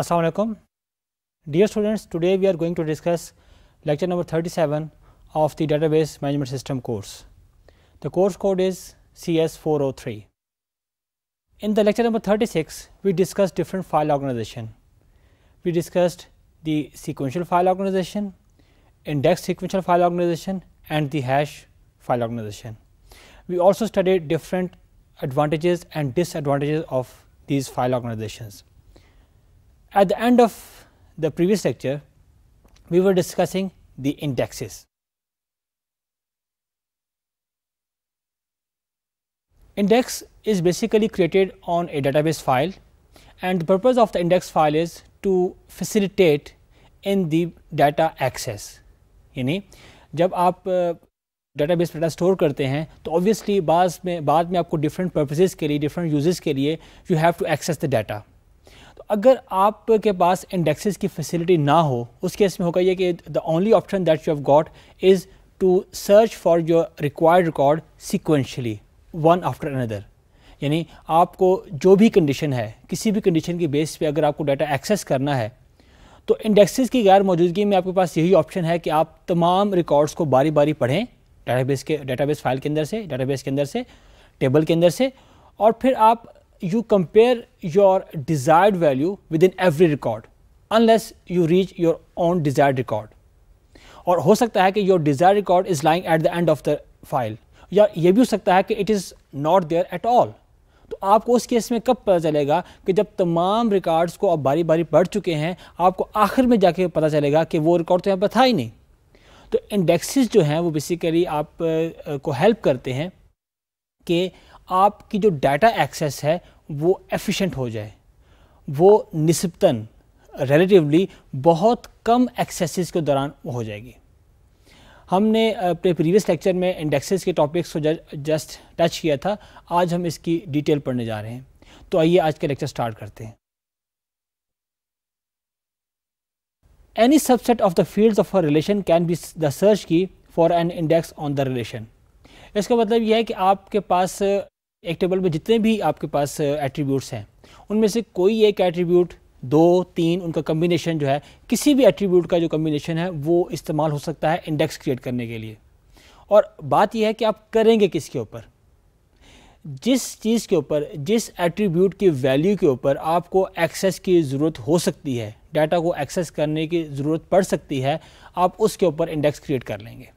Assalamualaikum. Dear students, today we are going to discuss lecture number 37 of the database management system course. The course code is CS403. In the lecture number 36, we discussed different file organization. We discussed the sequential file organization, index sequential file organization and the hash file organization. We also studied different advantages and disadvantages of these file organizations. At the end of the previous lecture, we were discussing the indexes. Index is basically created on a database file and the purpose of the index file is to facilitate in the data access यानी जब आप database data store करते हैं तो obviously बाद में बाद में आपको डिफरेंट पर्पसेज के लिए डिफरेंट यूजेस के लिए you have to access the data अगर आपके पास इंडेक्सेस की फैसिलिटी ना हो उस केस में होगा ये कि the only option that you have got is to search for your required record sequentially one after another यानी आपको जो भी कंडीशन है किसी भी कंडीशन की बेस पे अगर आपको डाटा एक्सेस करना है तो इंडेक्सेस की गैर मौजूदगी में आपके पास यही ऑप्शन है कि आप तमाम रिकॉर्ड्स को बारी बारी पढ़ें डाटाबेस के डाटाबेस फाइल के अंदर से डाटाबेस के अंदर से टेबल के अंदर से और फिर आप you compare your desired value within every record unless you reach your own desired record और हो सकता है कि your desire record is lying at the end of the file या ये भी हो सकता है कि it is not there at all तो आपको उस केस में कब पता चलेगा कि जब तमाम रिकॉर्ड्स को आप बारी बारी पढ़ चुके हैं आपको आखिर में जाके पता चलेगा कि वो रिकॉर्ड तो यहाँ पर था ही नहीं तो इंडेक्सेस जो हैं वो बेसिकली आप को हेल्प करते हैं कि आपकी जो डाटा एक्सेस है वो एफिशिएंट हो जाए वो निस्बतन रिलेटिवली बहुत कम एक्सेसेस के दौरान हो जाएगी हमने अपने प्रीवियस लेक्चर में इंडेक्सेस के टॉपिक्स को जस्ट टच किया था आज हम इसकी डिटेल पढ़ने जा रहे हैं तो आइए आज का लेक्चर स्टार्ट करते हैं any subset of the fields of a relation can be the search key for an index on the relation इसका मतलब यह है कि आपके पास एक टेबल में जितने भी आपके पास एट्रीब्यूट्स हैं उनमें से कोई एक एट्रीब्यूट दो तीन उनका कम्बिनेशन जो है किसी भी एट्रीब्यूट का जो कम्बिनेशन है वो इस्तेमाल हो सकता है इंडेक्स क्रिएट करने के लिए और बात यह है कि आप करेंगे किसके ऊपर जिस चीज़ के ऊपर जिस एट्रीब्यूट की वैल्यू के ऊपर आपको एक्सेस की ज़रूरत हो सकती है डाटा को एक्सेस करने की ज़रूरत पड़ सकती है आप उसके ऊपर इंडेक्स क्रिएट कर लेंगे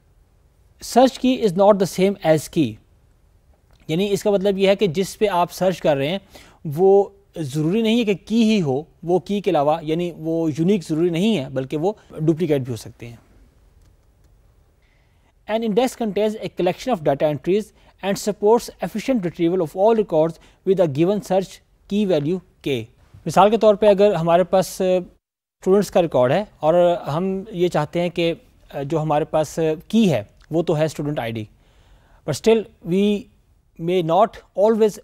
search key is not the same as key यानी इसका मतलब यह है कि जिस पे आप सर्च कर रहे हैं वो ज़रूरी नहीं है कि की ही हो वो की के अलावा यानी वो यूनिक ज़रूरी नहीं है बल्कि वो डुप्लीकेट भी हो सकते हैं and index contains a collection of data entries and supports efficient retrieval of all record with a given search key value के मिसाल के तौर पे अगर हमारे पास स्टूडेंट्स का रिकॉर्ड है और हम ये चाहते हैं कि जो हमारे पास की है वो तो है student ID but still we may not always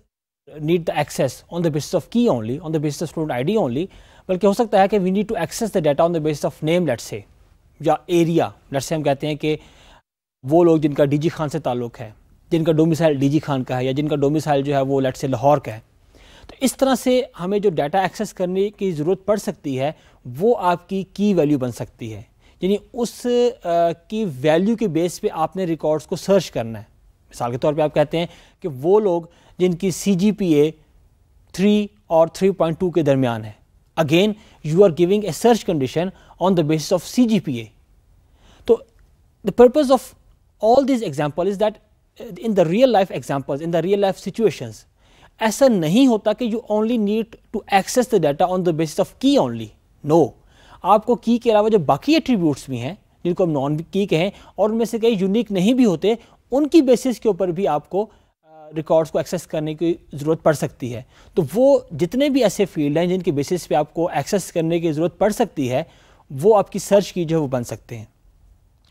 need the access on the basis of key only, on the basis of student ID only, बल्कि हो सकता है कि we need to access the data on the basis of name let's say या area let's say हम कहते हैं कि वो लोग जिनका डीजी खान से ताल्लुक़ है जिनका डोमिसाइल डीजी खान का है या जिनका डोमिसाइल जो है वो लेट से लाहौर का है तो इस तरह से हमें जो डाटा एक्सेस करने की ज़रूरत पड़ सकती है वो आपकी की वैल्यू बन सकती है यानी उस आ, की वैल्यू के बेस पे आपने रिकॉर्ड्स को सर्च करना है मिसाल के तौर पर आप कहते हैं कि वो लोग जिनकी C G P A three और थ्री पॉइंट टू के दरमियान है again you are giving a search condition on the basis of C G P A तो the purpose of all this example is that in the real life example in the real life situations ऐसा नहीं होता कि you only need to access the data on the basis of key only no आपको की के अलावा जो बाकी एट्रीब्यूट्स भी हैं जिनको हम नॉन की कहें और उनमें से कई यूनिक नहीं भी होते उनकी बेसिस के ऊपर भी आपको रिकॉर्ड्स को एक्सेस करने की ज़रूरत पड़ सकती है तो वो जितने भी ऐसे फील्ड हैं जिनकी बेसिस पे आपको एक्सेस करने की ज़रूरत पड़ सकती है वो आपकी सर्च की जो है वो बन सकते हैं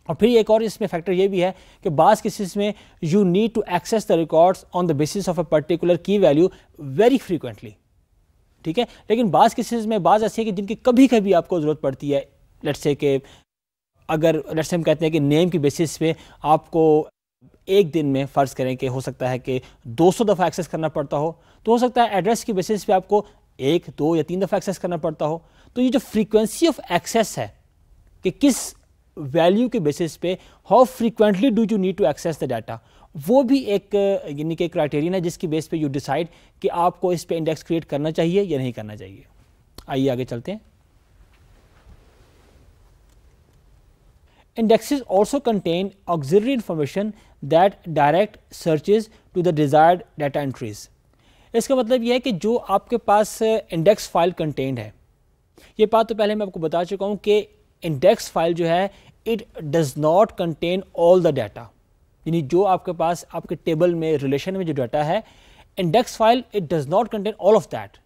और फिर एक और इसमें फैक्टर ये भी है कि बास केसेस में you need to access the records on the basis of a particular key value very frequently ठीक है लेकिन बास केसेस में बाज ऐसे है कि जिनकी कभी कभी आपको ज़रूरत पड़ती है लेट्स से कि अगर लेट्स हम कहते हैं कि नेम की बेसिस पे आपको एक दिन में फ़र्ज़ करें कि हो सकता है कि 200 दफ़ा एक्सेस करना पड़ता हो तो हो सकता है एड्रेस की बेसिस पे आपको एक दो या तीन दफ़ा एक्सेस करना पड़ता हो तो ये जो फ्रीक्वेंसी ऑफ एक्सेस है कि किस वैल्यू के बेसिस पे how frequently do you need to access the data वो भी एक यानी कि क्राइटेरियन है जिसकी बेस पे यू डिसाइड कि आपको इस पे इंडेक्स क्रिएट करना चाहिए या नहीं करना चाहिए आइए आगे चलते हैं indexes also contain auxiliary information that directs searches to the desired data entries इसका मतलब यह है कि जो आपके पास इंडेक्स फाइल कंटेंट है ये बात तो पहले मैं आपको बता चुका हूँ कि इंडेक्स फाइल जो है it does not contain all the data यानी जो आपके पास आपके टेबल में रिलेशन में जो डाटा है index file it does not contain all of that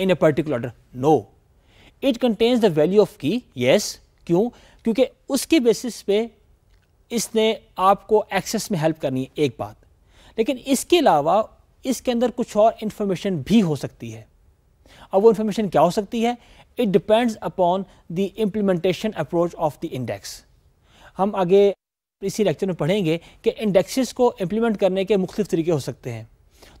in a particular no it contains the value of key yes क्यों क्योंकि उसके बेसिस पे इसने आपको एक्सेस में हेल्प करनी है एक बात लेकिन इसके अलावा इसके अंदर कुछ और इन्फॉर्मेशन भी हो सकती है अब वो इन्फॉर्मेशन क्या हो सकती है it depends upon the implementation approach of the index हम आगे इसी लेक्चर में पढ़ेंगे कि इंडेक्सेस को इम्प्लीमेंट करने के मुख्तफ तरीके हो सकते हैं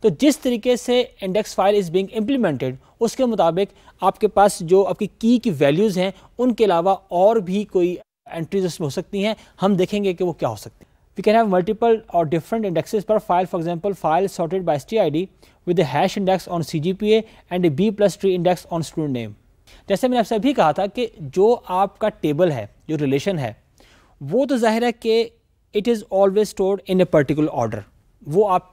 तो जिस तरीके से index file is being implemented उसके मुताबिक आपके पास जो आपकी की की वैल्यूज़ हैं उनके अलावा और भी कोई एंट्रीज हो सकती हैं हम देखेंगे कि वो क्या हो सकती है और डिफरेंट इंडेक्सेज पर file for example file sorted by S T I D with hash index on C G P A and B plus tree index on student name जैसे मैंने आपसे अभी कहा था कि जो आपका टेबल है जो रिलेशन है वो तो जाहिर है कि it is always stored in a particular order वो आप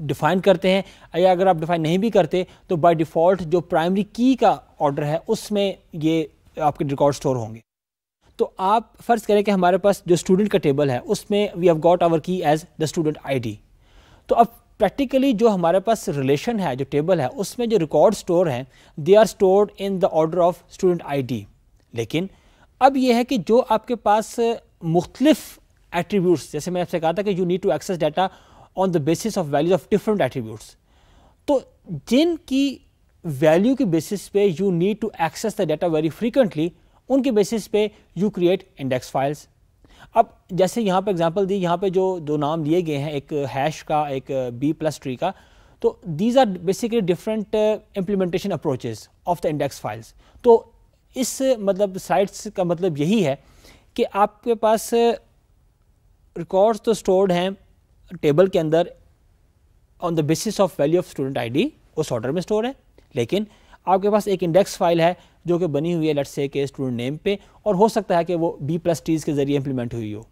डिफ़ाइन करते हैं या अगर आप डिफ़ाइन नहीं भी करते तो बाई डिफ़ॉल्ट जो प्राइमरी की का ऑर्डर है उसमें ये आपके रिकॉर्ड स्टोर होंगे तो आप फ़र्ज़ करें कि हमारे पास जो स्टूडेंट का टेबल है उसमें we have got our key as the student ID तो अब प्रैक्टिकली जो हमारे पास रिलेशन है जो टेबल है उसमें जो रिकॉर्ड स्टोर हैं they are stored in the order of student ID लेकिन अब यह है कि जो आपके पास मुख्तलिफ एट्रीब्यूट्स जैसे मैंने आपसे कहा था कि you need to access data on the basis of values of different attributes तो जिनकी वैल्यू के बेसिस पे you need to access the data very frequently उनके बेसिस पे यू क्रिएट इंडेक्स फाइल्स अब जैसे यहाँ पे एग्जांपल दी यहाँ पे जो दो नाम दिए गए हैं एक हैश का एक बी प्लस ट्री का तो these are basically different implementation approaches of the index files तो इस मतलब साइट्स का मतलब यही है कि आपके पास रिकॉर्ड्स uh, तो स्टोर्ड हैं टेबल के अंदर on the basis of value of student ID उस ऑर्डर में स्टोर है लेकिन आपके पास एक इंडेक्स फाइल है जो कि बनी हुई है लट से के स्टूडेंट नेम पे और हो सकता है कि वो बी प्लस टीज़ के ज़रिए इंप्लीमेंट हुई हो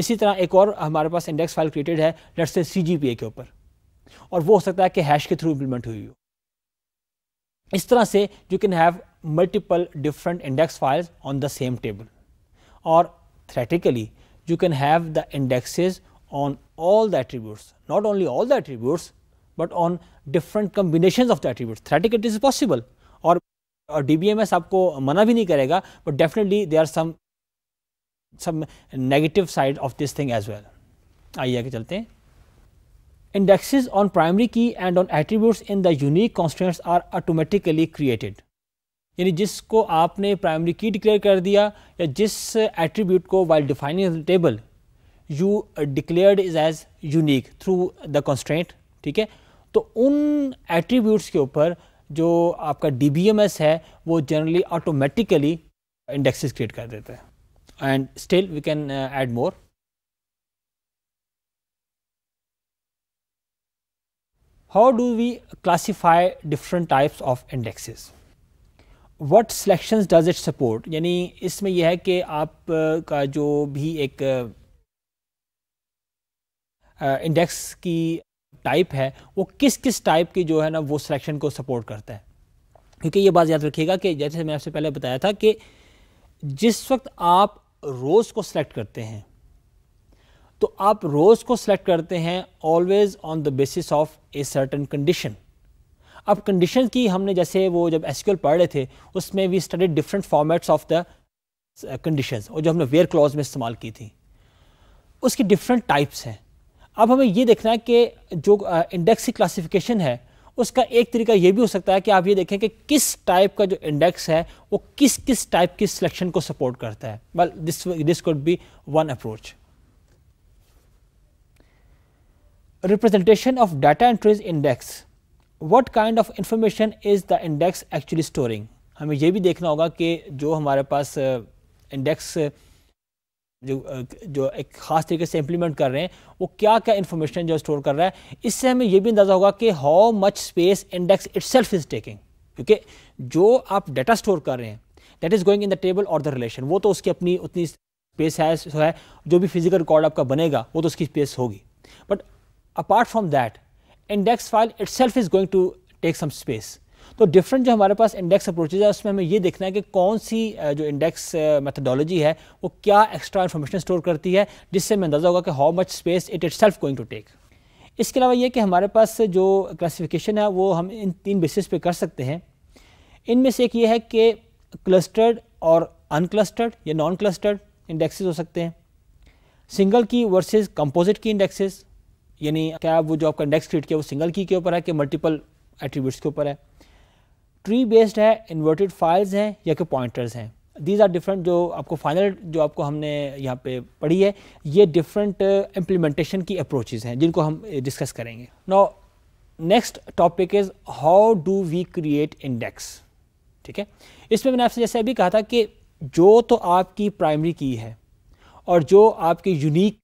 इसी तरह एक और हमारे पास इंडेक्स फाइल क्रिएटेड है लट से सी के ऊपर और वो हो सकता है कि हैश के थ्रू इंप्लीमेंट हुई हो इस तरह से you can have multiple different index files on the same table और theoretically you can have the indexes on all the attributes not only all the attribute but on different combination of the attribute theoretically it is possible और और DBMS आपको मना भी नहीं करेगा but definitely they are some some negative side of this thing as well आइए आगे चलते हैं इंडेक्सेस ऑन प्राइमरी की and on attributes in the unique constants are automatically created यानी जिसको आपने प्राइमरी की डिक्लेयर कर दिया या जिस एट्रीब्यूट को while defining table you declared is as unique through the constant ठीक है तो उन एट्रीब्यूट्स के ऊपर जो आपका डी बी एम एस है वो जनरली ऑटोमेटिकली इंडेक्सेस क्रिएट कर देते हैं and still we can add more how do we classify different types of indexes what selection does it support यानी इसमें यह है कि आपका जो भी एक इंडेक्स uh, की टाइप है वो किस किस टाइप की जो है ना वो सिलेक्शन को सपोर्ट करता है क्योंकि ये बात याद रखिएगा कि जैसे मैं आपसे पहले बताया था कि जिस वक्त आप रोज़ को सिलेक्ट करते हैं तो आप रोज़ को सिलेक्ट करते हैं always on the basis of a certain condition अब कंडीशन की हमने जैसे वो जब एस पढ़ रहे थे उसमें we study different formats of the conditions और जो हमने वेयर क्लॉज में इस्तेमाल की थी उसकी डिफरेंट टाइप्स हैं अब हमें ये देखना है कि जो इंडेक्स की क्लासिफिकेशन है उसका एक तरीका यह भी हो सकता है कि आप ये देखें कि किस टाइप का जो इंडेक्स है वो किस किस टाइप की सिलेक्शन को सपोर्ट करता है well this this could be one approach representation of data entries index what kind of information is the index actually storing हमें यह भी देखना होगा कि जो हमारे पास इंडेक्स uh, जो जो एक ख़ास तरीके से इम्प्लीमेंट कर रहे हैं वो क्या क्या इन्फॉर्मेशन जो स्टोर कर रहा है इससे हमें ये भी अंदाज़ा होगा कि how much space index it is taking क्योंकि जो आप डाटा स्टोर कर रहे हैं that is going in the table और द रिलेशन वो तो उसकी अपनी उतनी स्पेस है है जो भी फिजिकल रिकॉर्ड आपका बनेगा वो तो उसकी स्पेस होगी but apart from that index file it is going to take some space तो डिफरेंट जो हमारे पास इंडेक्स अप्रोचेज है उसमें हमें ये देखना है कि कौन सी जो इंडेक्स मेथडोलॉजी है वो क्या एक्स्ट्रा इन्फॉर्मेशन स्टोर करती है जिससे हमें अंदाज़ा होगा कि how much space it itself going to take इसके अलावा ये कि हमारे पास जो क्लासिफिकेशन है वो हम इन तीन बेसिस पे कर सकते हैं इनमें से एक ये है कि क्लस्टर्ड और अनक्लस्टर्ड या नॉन क्लस्टर्ड इंडेक्सेस हो सकते हैं सिंगल की वर्सेस कंपोजिट की इंडेक्सेस यानी क्या वो जो आपका इंडेक्स क्रिएट किया वो सिंगल की के ऊपर है कि मल्टीपल एट्रीब्यूट्स के ऊपर है ट्री बेस्ड है इन्वर्टेड फाइल्स हैं या कि पॉइंटर्स हैं दीज आर डिफरेंट जो आपको फाइनल जो आपको हमने यहाँ पे पढ़ी है ये डिफरेंट इम्प्लीमेंटेशन uh, की अप्रोचेज हैं जिनको हम डिस्कस uh, करेंगे now next topic is how do we create index ठीक है इसमें मैंने आपसे जैसे अभी कहा था कि जो तो आपकी प्राइमरी की है और जो आपके यूनिक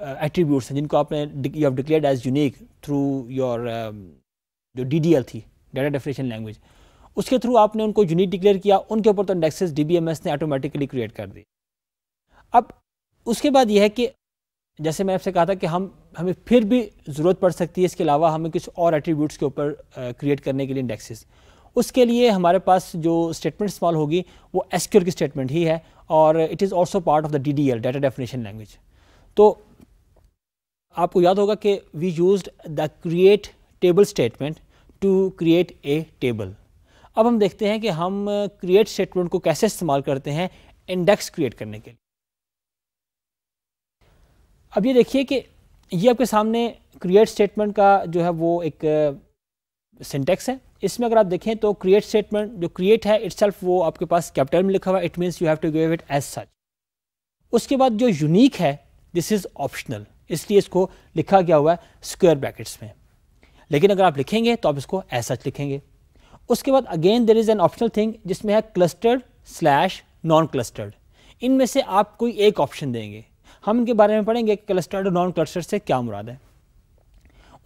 एट्रीब्यूट्स uh, हैं जिनको आपने you have declared as unique through your जो डी थी डाटा डेफिनेशन लैंग्वेज उसके थ्रू आपने उनको यूनिट डिक्लेयर किया उनके ऊपर तो इंडेक्सेस डी ने ऑटोमेटिकली क्रिएट कर दी अब उसके बाद यह है कि जैसे मैं आपसे कहा था कि हम हमें फिर भी ज़रूरत पड़ सकती है इसके अलावा हमें कुछ और एट्रीब्यूट्स के ऊपर क्रिएट करने के लिए इंडेक्सेस उसके लिए हमारे पास जो स्टेटमेंट इस्तेमाल होगी वो एसक्यूर की स्टेटमेंट ही है और it is also part of the D D L data definition language तो आपको याद होगा कि we use the create table statement to create a table अब हम देखते हैं कि हम क्रिएट uh, स्टेटमेंट को कैसे इस्तेमाल करते हैं इंडेक्स क्रिएट करने के लिए अब ये देखिए कि ये आपके सामने क्रिएट स्टेटमेंट का जो है वो एक सिंटेक्स uh, है इसमें अगर आप देखें तो क्रिएट स्टेटमेंट जो क्रिएट है इट वो आपके पास कैपिटल में लिखा हुआ है it means you have to give it as such उसके बाद जो यूनिक है दिस इज़ ऑप्शनल इसलिए इसको लिखा गया हुआ है स्क्वेयर ब्रैकेट्स में लेकिन अगर आप लिखेंगे तो आप इसको एज सच लिखेंगे उसके बाद again there is an optional thing जिसमें है क्लस्टर्ड स्लैश नॉन क्लस्टर्ड इनमें से आप कोई एक ऑप्शन देंगे हम इनके बारे में पढ़ेंगे क्लस्टर्ड और नॉन क्लस्टर्ड से क्या मुराद है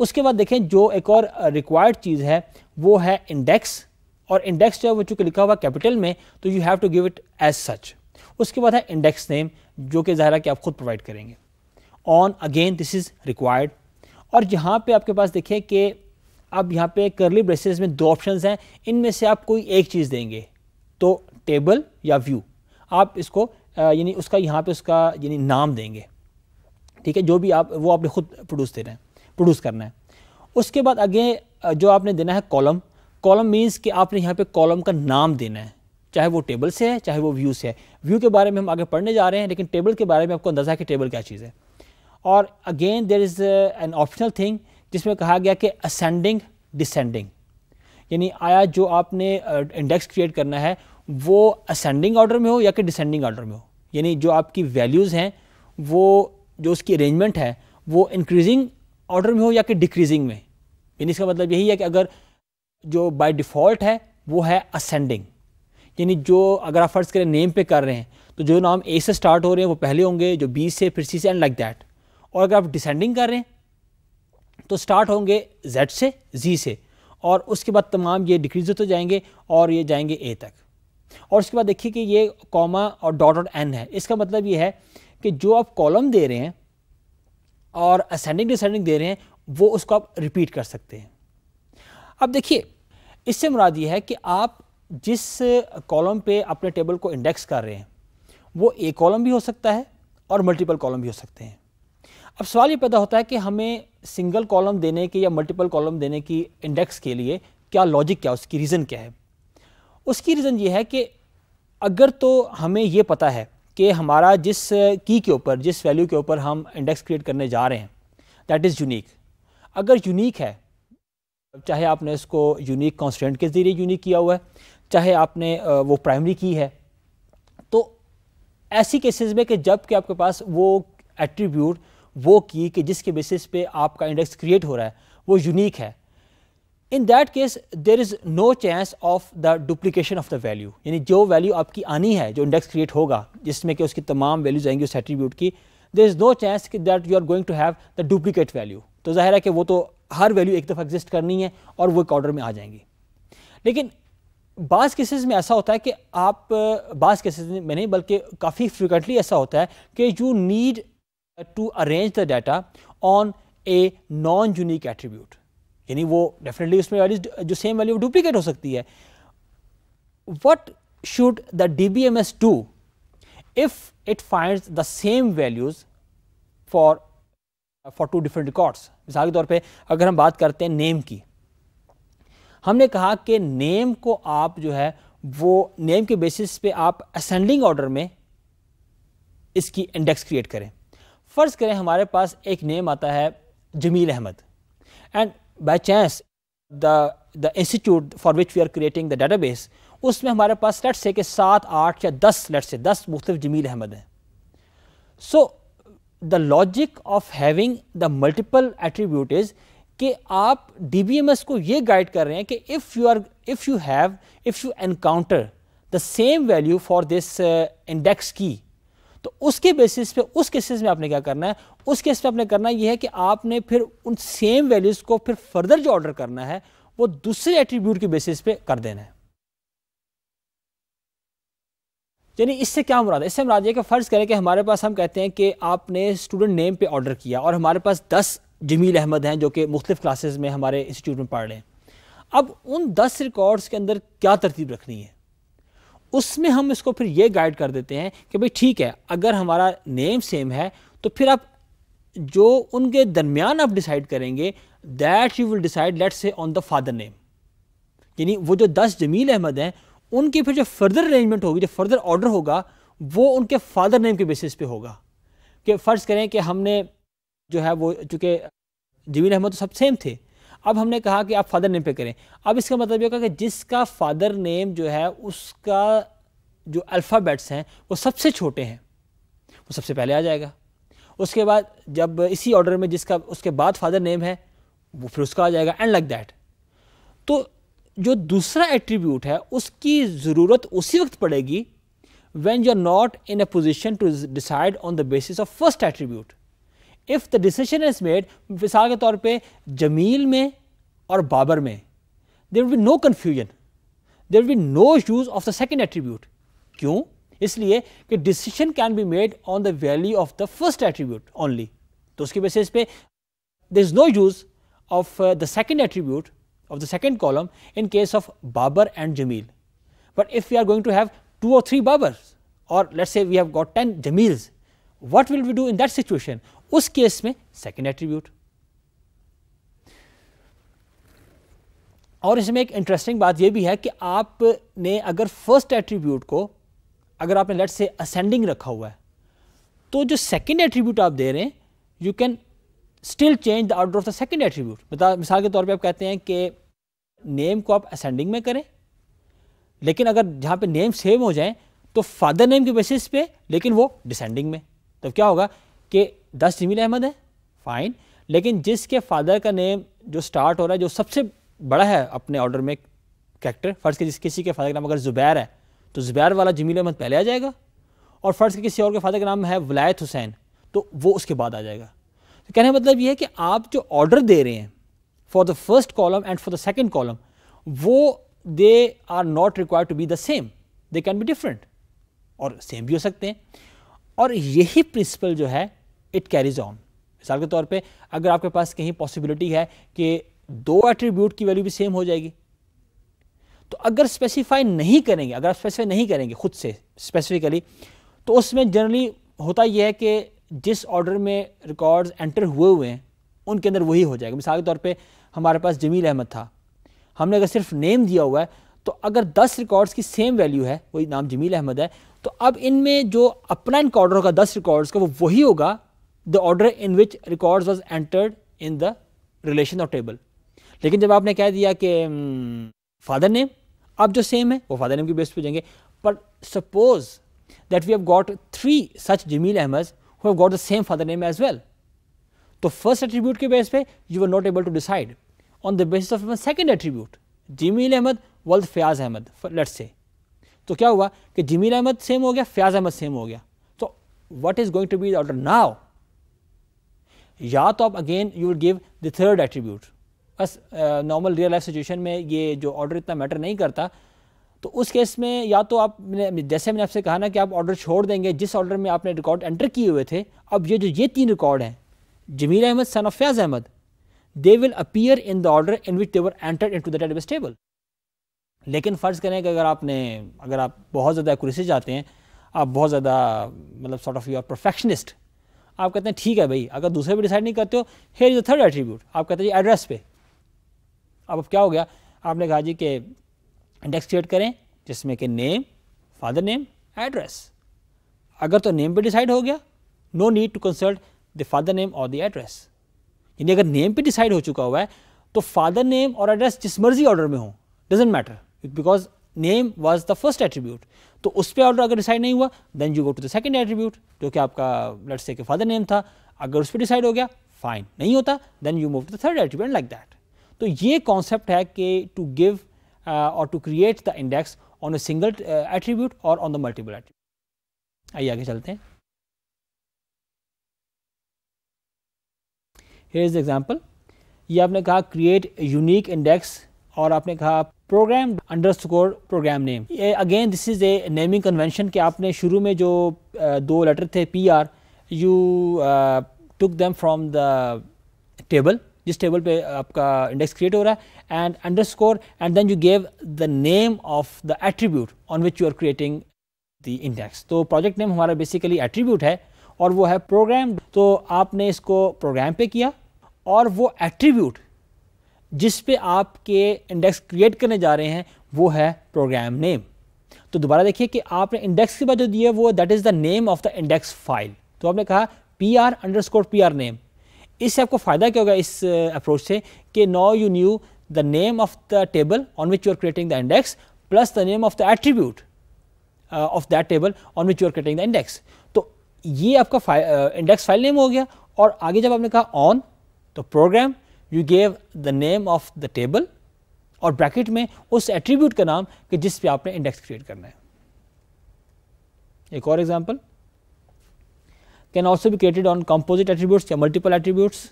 उसके बाद देखें जो एक और रिक्वायर्ड चीज़ है वो है इंडेक्स और इंडेक्स जो है वो चूंकि लिखा हुआ कैपिटल में तो you have to give it as such उसके बाद है इंडेक्स नेम जो कि ज़ाहिर कि आप खुद प्रोवाइड करेंगे on again this is required और यहाँ पे आपके पास देखें कि अब यहाँ पे करली ब्रेसेस में दो ऑप्शंस हैं इनमें से आप कोई एक चीज़ देंगे तो टेबल या व्यू आप इसको यानी उसका यहाँ पे उसका यानी नाम देंगे ठीक है जो भी आप वो आपने खुद प्रोड्यूस दे रहे हैं प्रोड्यूस करना है उसके बाद आगे जो आपने देना है कॉलम कॉलम मीन्स कि आपने यहाँ पर कॉलम का नाम देना है चाहे वो टेबल से है चाहे वो व्यू से है व्यू के बारे में हम आगे पढ़ने जा रहे हैं लेकिन टेबल के बारे में आपको अंदाज़ा है कि टेबल क्या चीज़ है और again there is an optional thing जिसमें कहा गया कि असेंडिंग डिसेंडिंग यानी आया जो आपने इंडेक्स uh, क्रिएट करना है वो असेंडिंग ऑर्डर में हो या कि डिसेंडिंग ऑर्डर में हो यानी जो आपकी वैल्यूज़ हैं वो जो उसकी अरेंजमेंट है वो इंक्रीजिंग ऑर्डर में हो या कि डिक्रीजिंग में यानी इसका मतलब यही है कि अगर जो बाय डिफ़ॉल्ट है वो है असेंडिंग यानी जो अगर आप फ़र्ज़ करें नेम पे कर रहे हैं तो जो नाम ए से स्टार्ट हो रहे हैं वो पहले होंगे जो बी से फिर सी से एंड लाइक दैट और अगर आप डिसेंडिंग कर रहे हैं तो स्टार्ट होंगे जेड से जी से और उसके बाद तमाम ये डिक्रीज होते जाएंगे और ये जाएंगे ए तक और उसके बाद देखिए कि ये कॉमा और डॉट और एन है इसका मतलब ये है कि जो आप कॉलम दे रहे हैं और असेंडिंग डिसेंडिंग दे रहे हैं वो उसको आप रिपीट कर सकते हैं अब देखिए इससे मुराद ये है कि आप जिस कॉलम पे अपने टेबल को इंडेक्स कर रहे हैं वो एक कॉलम भी हो सकता है और मल्टीपल कॉलम भी हो सकते हैं अब सवाल ये पैदा होता है कि हमें सिंगल कॉलम देने की या मल्टीपल कॉलम देने की इंडेक्स के लिए क्या लॉजिक क्या उसकी रीज़न क्या है उसकी रीज़न ये है कि अगर तो हमें ये पता है कि हमारा जिस की के ऊपर जिस वैल्यू के ऊपर हम इंडेक्स क्रिएट करने जा रहे हैं दैट इज़ यूनिक अगर यूनिक है चाहे आपने इसको यूनिक कॉन्स्टेंट के ज़रिए यूनिक किया हुआ है चाहे आपने वो प्राइमरी की है तो ऐसी केसेस में कि जब कि आपके पास वो एट्रीब्यूट वो की कि जिसके बेसिस पे आपका इंडेक्स क्रिएट हो रहा है वो यूनिक है in that case there is no chance of the duplication of the value यानी जो वैल्यू आपकी आनी है जो इंडेक्स क्रिएट होगा जिसमें कि उसकी तमाम वैल्यूज आएंगी उस एट्रीब्यूट की there is no chance that you are going to have the duplicate value तो जाहिर है कि वो तो हर वैल्यू एक दफ़ा एग्जिस्ट करनी है और वो एक ऑर्डर में आ जाएंगी लेकिन बाज़ केसेस में ऐसा होता है कि आप बाज़ केसेस में नहीं बल्कि काफ़ी फ्रिक्वेंटली ऐसा होता है कि you need to arrange the data on a non-unique attribute. यानी वो डेफिनेटली उसमें वाली जो सेम वैल्यू डुप्लीकेट हो सकती है what should the D B M S do if it find the same values for for two different records मिसाल के तौर पे अगर हम बात करते हैं नेम की हमने कहा कि नेम को आप जो है वो नेम के बेसिस पे आप असेंडिंग ऑर्डर में इसकी इंडेक्स क्रिएट करें फ़र्ज़ करें हमारे पास एक नेम आता है Jameel Ahmed and by chance the the institute for which we are creating the database उसमें हमारे पास लेट्स है कि सात आठ या दस लेट्स है दस मुख्त जमील अहमद हैं so the logic of having the multiple attribute is कि आप डी बी एम एस को यह गाइड कर रहे हैं कि if you are if you have if you encounter the same value for this index की तो उसके बेसिस पे उस केसेस में आपने क्या करना है उस केस में आपने करना यह है कि आपने फिर उन सेम वैल्यूज़ को फिर फर्दर जो ऑर्डर करना है वो दूसरे एट्रीब्यूट के बेसिस पे कर देना है यानी इससे क्या मुराद है इससे मुराद ये कि फ़र्ज़ करें कि हमारे पास हम कहते हैं कि आपने स्टूडेंट नेम पे ऑर्डर किया और हमारे पास दस जमील अहमद हैं जो कि मुख्तफ क्लासेज में हमारे इंस्टीट्यूट में पढ़ रहे हैं अब उन दस रिकॉर्ड्स के अंदर क्या तरतीब रखनी है उसमें हम इसको फिर ये गाइड कर देते हैं कि भाई ठीक है अगर हमारा नेम सेम है तो फिर आप जो उनके दरमियान आप डिसाइड करेंगे that you will decide let's say on the father name यानी वो जो दस जमील अहमद हैं उनकी फिर जो फर्दर अरेंजमेंट होगी जो फर्दर ऑर्डर होगा वो उनके फादर नेम के बेसिस पे होगा कि फ़र्ज़ करें कि हमने जो है वो चूँकि जमील अहमद तो सब सेम थे अब हमने कहा कि आप फादर नेम पे करें अब इसका मतलब ये होगा कि जिसका फादर नेम जो है उसका जो अल्फ़ाबेट्स हैं वो सबसे छोटे हैं वो सबसे पहले आ जाएगा उसके बाद जब इसी ऑर्डर में जिसका उसके बाद फादर नेम है वो फिर उसका आ जाएगा एंड लाइक दैट तो जो दूसरा एट्रीब्यूट है उसकी ज़रूरत उसी वक्त पड़ेगी when you are not in a position to decide on the basis of first attribute if the decision is made مثال کے طور پہ جمیل میں اور بابر میں there will be no confusion there will be no use of the second attribute کیوں اس لیے decision can be made on the value of the first attribute only تو اس کی basis there is no use of uh, the second attribute of the second column in case of Babar and Jameel but if we are going to have two or three Babars, or let's say we have got 10 Jameels what will we do in that situation उस case में second attribute और इसमें एक interesting बात यह भी है कि आपने अगर फर्स्ट एट्रीब्यूट को अगर आपने लेट से असेंडिंग रखा हुआ है तो जो सेकेंड एट्रीब्यूट आप दे रहे हैं you can still change the order of the second attribute मिसाल के तौर पे आप कहते हैं कि नेम को आप असेंडिंग में करें लेकिन अगर जहां पे नेम सेम हो जाए तो फादर नेम के बेसिस पे लेकिन वो डिसेंडिंग में तब क्या होगा कि दस जमील अहमद है फ़ाइन लेकिन जिसके फादर का नेम जो स्टार्ट हो रहा है जो सबसे बड़ा है अपने ऑर्डर में कैरेक्टर फ़र्ज़ के जिस किसी के फादर का नाम अगर ज़ुबैर है तो ज़ुबैर वाला जमील अहमद पहले आ जाएगा और फ़र्ज़ के किसी और के फादर का नाम है वलायत हुसैन तो वो उसके बाद आ जाएगा तो कहने का मतलब ये है कि आप जो ऑर्डर दे रहे हैं for the first column and for the second column वो they are not required to be the same they can be different और सेम भी हो सकते हैं और यही प्रिंसिपल जो है इट कैरीज ऑन मिसाल के तौर पे अगर आपके पास कहीं पॉसिबिलिटी है कि दो एट्रीब्यूट की वैल्यू भी सेम हो जाएगी तो अगर स्पेसिफाई नहीं करेंगे अगर आप स्पेसिफाई नहीं करेंगे खुद से स्पेसिफिकली तो उसमें जनरली होता यह है कि जिस ऑर्डर में रिकॉर्ड्स एंटर हुए हुए हैं उनके अंदर वही हो जाएगा मिसाल के तौर पे हमारे पास जमील अहमद था हमने अगर सिर्फ नेम दिया हुआ है तो अगर 10 रिकॉर्ड्स की सेम वैल्यू है वही नाम जमील अहमद है तो अब इनमें जो अपना इनका ऑर्डर होगा दस रिकॉर्ड्स का वो वही होगा the order in which records was entered in the relation of table लेकिन जब आपने कह दिया कि फादर नेम हम्म, अब जो सेम है वो फादर नेम के बेस पे जाएंगे but suppose that we have got three such Jameel Ahmed who have got the same father name as well तो फर्स्ट एट्रीब्यूट के बेस पे you were not able to decide on the basis of second attribute Jameel Ahmed वल्द Fayaz Ahmed let's say तो क्या हुआ कि Jameel Ahmad same हो गया फयाज अहमद सेम हो गया तो what is going to be order now या तो आप अगेन you would give the third attribute बस नॉर्मल रियल लाइफ सिचुएशन में ये जो ऑर्डर इतना मैटर नहीं करता तो उस केस में या तो आप जैसे मैंने आपसे कहा ना कि आप ऑर्डर छोड़ देंगे जिस ऑर्डर में आपने रिकॉर्ड एंटर किए हुए थे अब ये जो ये तीन रिकॉर्ड हैं Jameel Ahmed son of Fayaz Ahmed they will appear in the order in which they're enter into the database table लेकिन फ़र्ज़ करें कि अगर आपने अगर आप बहुत ज़्यादा एक्यूरेसी जाते हैं आप बहुत ज़्यादा मतलब sort of you are perfectionist आप कहते हैं ठीक है भाई अगर दूसरे पर डिसाइड नहीं करते हो here is the third attribute आप कहते हैं जी एड्रेस पे अब क्या हो गया आपने कहा जी के इंडेक्स क्रिएट करें जिसमें कि नेम फादर नेम एड्रेस अगर तो नेम पे डिसाइड हो गया no need to consult the father name और द एड्रेस यानी अगर नेम पे डिसाइड हो चुका हुआ है तो फादर नेम और एड्रेस जिस मर्जी ऑर्डर में हो doesn't matter because name was the first attribute तो उस पर ऑर्डर अगर डिसाइड नहीं हुआ then you go to the second attribute जो कि आपका लेट्स से फादर नेम था अगर उस पर डिसाइड हो गया फाइन नहीं होता then you move to the third attribute like that तो ये कॉन्सेप्ट है कि टू गिव और to create the index on a single attribute और ऑन द मल्टीपल एट्रीब्यूट आइए आगे चलते हैं एग्जाम्पल ये आपने कहा क्रिएट यूनिक इंडेक्स और आपने कहा program underscore program name again this is a naming convention कि आपने शुरू में जो दो लेटर थे P R you took them from the table जिस टेबल पे आपका इंडेक्स क्रिएट हो रहा है and underscore and then you gave the name of the attribute on which you are creating the index तो project name हमारा basically attribute है और वो है प्रोग्राम तो आपने इसको प्रोग्राम पे किया और वो एट्रीब्यूट जिस पे आपके इंडेक्स क्रिएट करने जा रहे हैं वो है प्रोग्राम नेम तो दोबारा देखिए कि आपने इंडेक्स के बाद जो दिया वो that is the name of the index file तो आपने कहा P R underscore P R name इससे आपको फ़ायदा क्या होगा इस अप्रोच uh, से कि now you knew the name of the table on which you are creating the index plus the name of the attribute of that table on which you are creating the index तो ये आपका index file name हो गया और आगे जब आपने कहा ऑन तो program you gave the name of the table और ब्रैकेट में उस एट्रीब्यूट का नाम कि जिस पे आपने इंडेक्स क्रिएट करना है एक और एग्जांपल कैन ऑल्सो भी क्रिएटेड ऑन कंपोजिट एट्रीब्यूट्स या मल्टीपल एट्रीब्यूट्स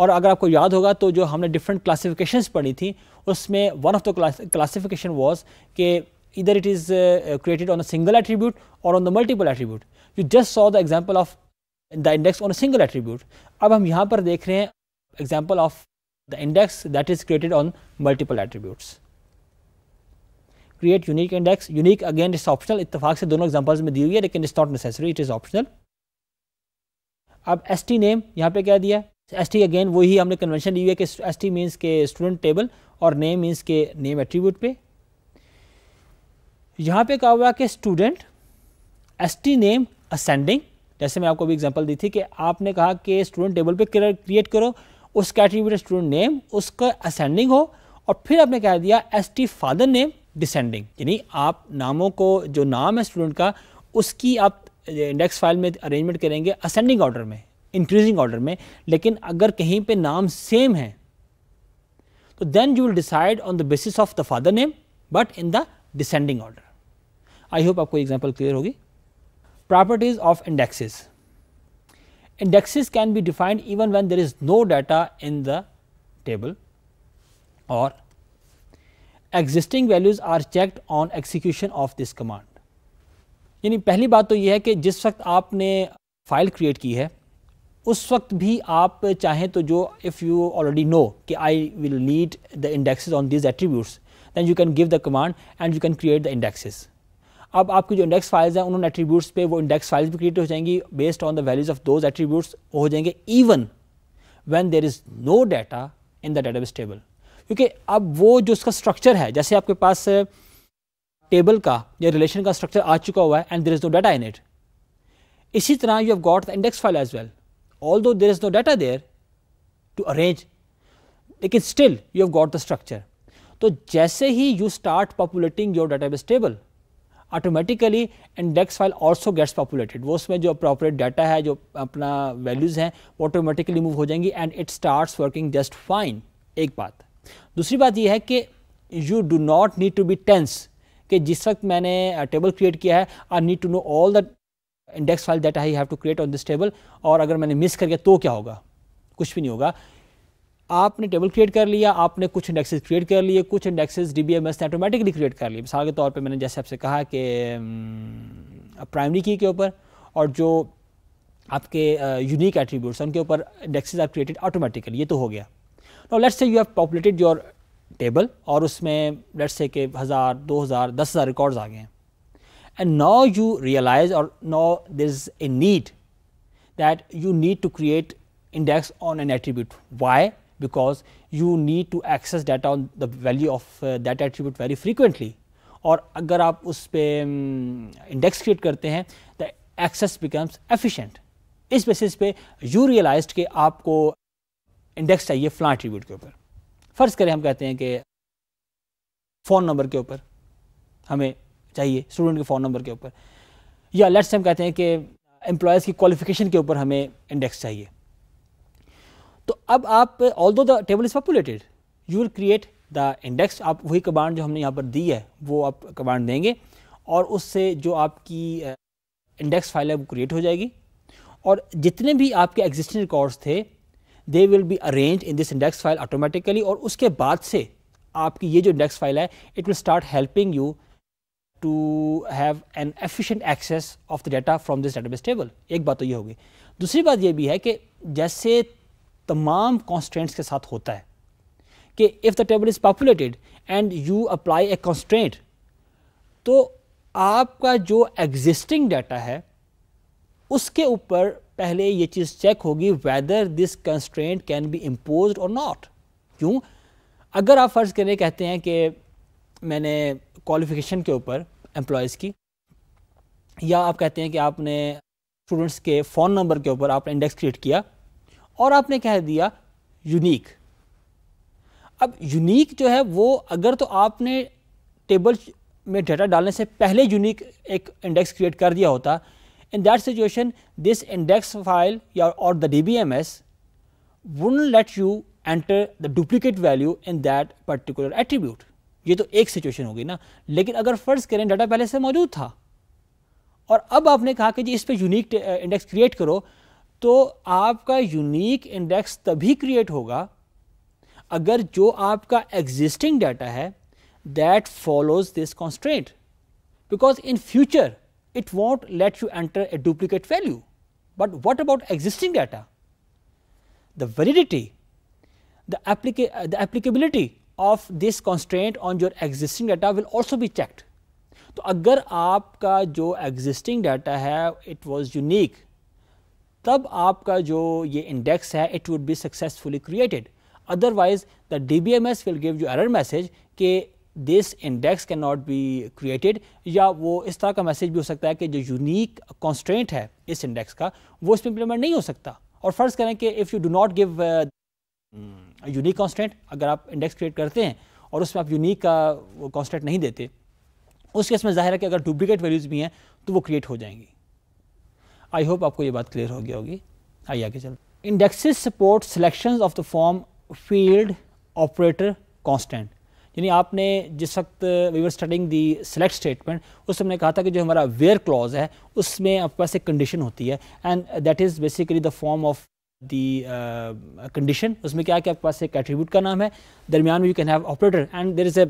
और अगर आपको याद होगा तो जो हमने डिफरेंट क्लासिफिकेशन पढ़ी थी उसमें one of the classification was के इधर it is created on a single attribute और on the multiple attribute you just saw the example of the index on a single attribute अब हम यहाँ पर देख रहे हैं example of the index that is created on multiple attributes. Create unique index, unique again is optional, इतफाक से दोनों एग्जाम्पल्स में दी हुई है लेकिन it's not necessary it is optional अब एस टी नेम यहाँ पे क्या दिया एस टी अगेन वही हमने कन्वेंशन ली हुई है कि एस टी मीन्स के स्टूडेंट टेबल और नेम मीन्स के नेम एट्रीब्यूट पे यहाँ पे कहा हुआ कि student S T name ascending जैसे मैं आपको भी एग्जांपल दी थी कि आपने कहा कि स्टूडेंट टेबल पे क्रिएट करो उस कैटेगरी में स्टूडेंट नेम उसका असेंडिंग हो और फिर आपने कह दिया S T father name descending यानी आप नामों को जो नाम है स्टूडेंट का उसकी आप इंडेक्स फाइल में अरेंजमेंट करेंगे असेंडिंग ऑर्डर में इंक्रीजिंग ऑर्डर में लेकिन अगर कहीं पे नाम सेम है तो then you will decide on the basis of the father name but in the descending order I hope आपको एग्जाम्पल क्लियर होगी properties of indexes Indexes can be defined even when there is no data in the table or existing values are checked on execution of this command. यानी पहली बात तो यह है कि जिस वक्त आपने फाइल क्रिएट की है उस वक्त भी आप चाहें तो जो इफ़ यू ऑलरेडी नो कि I will lead the indexes on this attributes then you can give the command and you can create the indexes अब आपकी जो इंडेक्स फाइल्स हैं उन्होंने एट्रीब्यूट्स पे वो इंडेक्स फाइल्स भी क्रिएट हो जाएंगी based on the values of those attributes हो जाएंगे even when there is no data in the database table क्योंकि अब वो जो उसका स्ट्रक्चर है जैसे आपके पास टेबल का या रिलेशन का स्ट्रक्चर आ चुका हुआ है and there is no data in it इसी तरह you have got the index file as well although there is no data there to arrange लेकिन still you have got the structure तो जैसे ही you start populating your database table automatically index file also gets populated वो उसमें जो appropriate data है जो अपना वैल्यूज़ हैं वो ऑटोमेटिकली मूव हो जाएंगी and it start working just fine एक बात दूसरी बात यह है कि you do not need to be tense कि जिस वक्त मैंने टेबल क्रिएट किया है I need to know all the index file data I have to create on this table और अगर मैंने मिस कर गया तो क्या होगा कुछ भी नहीं होगा आपने टेबल क्रिएट कर लिया आपने कुछ इंडेक्सेस क्रिएट कर लिए कुछ indexes D B M S ने ऑटोमेटिकली क्रिएट कर लिए मिसाल के तौर पे मैंने जैसे आपसे कहा कि प्राइमरी की के ऊपर और जो आपके यूनिक एट्रीब्यूट्स उनके ऊपर इंडेक्सेस आर क्रिएटेड ऑटोमेटिकली ये तो हो गया now let's say you have populated your table और उसमें लेट्स से के हज़ार दो हज़ार दस हज़ार रिकॉर्ड्स आ गए हैं एंड नाउ यू रियलाइज और now there is a need that you need to create index on an attribute why because you need to access data on the value of uh, that attribute very frequently और अगर आप उस पर index create करते हैं the access becomes efficient इस basis पे you realise कि आपको इंडेक्स चाहिए फ्लां एट्रीब्यूट के ऊपर फ़र्ज़ करें हम कहते हैं कि फ़ोन नंबर के ऊपर हमें चाहिए स्टूडेंट के फ़ोन नंबर के ऊपर या लेट्स हम कहते हैं कि एम्प्लॉयज़ की क्वालिफिकेशन के ऊपर हमें इंडेक्स चाहिए तो अब आप although the table is populated you will create the index आप वही कमांड जो हमने यहाँ पर दी है वो आप कमांड देंगे और उससे जो आपकी इंडेक्स फाइल है वो क्रिएट हो जाएगी और जितने भी आपके एग्जिस्टिंग रिकॉर्ड्स थे they will be arrange in this index file automatically और उसके बाद से आपकी ये जो इंडेक्स फाइल है it will start helping you to have an efficient access of the data from this database table एक बात तो ये होगी दूसरी बात ये भी है कि जैसे तमाम कॉन्स्टेंट्स के साथ होता है कि if the table is populated and you apply a constant तो आपका जो एग्जिस्टिंग डाटा है उसके ऊपर पहले ये चीज़ चेक होगी whether this constant can be impose or not क्यों अगर आप फ़र्ज़ करें कहते हैं कि मैंने क्वालिफिकेशन के ऊपर एम्प्लॉयज़ की या आप कहते हैं कि आपने स्टूडेंट्स के फ़ोन नंबर के ऊपर आपने इंडेक्स क्रिएट किया और आपने कह दिया यूनिक अब यूनिक जो है वो अगर तो आपने टेबल में डाटा डालने से पहले यूनिक एक इंडेक्स क्रिएट कर दिया होता in that situation this index file या or the D B M S let you enter the duplicate value in that particular attribute ये तो एक सिचुएशन होगी ना लेकिन अगर फ़र्ज़ करें डाटा पहले से मौजूद था और अब आपने कहा कि जी इस पर यूनिक इंडेक्स क्रिएट करो तो आपका यूनिक इंडेक्स तभी क्रिएट होगा अगर जो आपका एग्जिस्टिंग डाटा है that follows this constraint because in future it won't let you enter a duplicate value but what about existing data the validity, the, applica the applicability of this constraint on your existing data will also be checked. तो अगर आपका जो existing data है it was unique तब आपका जो ये index है it would be successfully created otherwise the D B M S will give you error message कि this index can not be created या वो इस तरह का मैसेज भी हो सकता है कि जो यूनिक कॉन्स्टेंट है इस इंडेक्स का वो इसमें इम्प्लीमेंट नहीं हो सकता और फ़र्ज़ करें कि if you do not give unique constant अगर आप इंडेक्स क्रिएट करते हैं और उसमें आप यूनिक का कॉन्स्टेंट नहीं देते उस केस में जाहिर है कि अगर डुप्लिकेट वैल्यूज़ भी हैं तो वो क्रिएट हो जाएंगी आई होप आपको ये बात क्लियर हो गया होगी आइए आगे चल indexes support selections of the form field operator constant यानी आपने जिस वक्त we were studying the select statement उस समय कहा था कि जो हमारा वेयर क्लॉज है उसमें आपके पास एक कंडीशन होती है and that is basically the form of the condition उसमें क्या है कि आपके पास एक एट्रीब्यूट का नाम है दरमियान you can have operator and there is a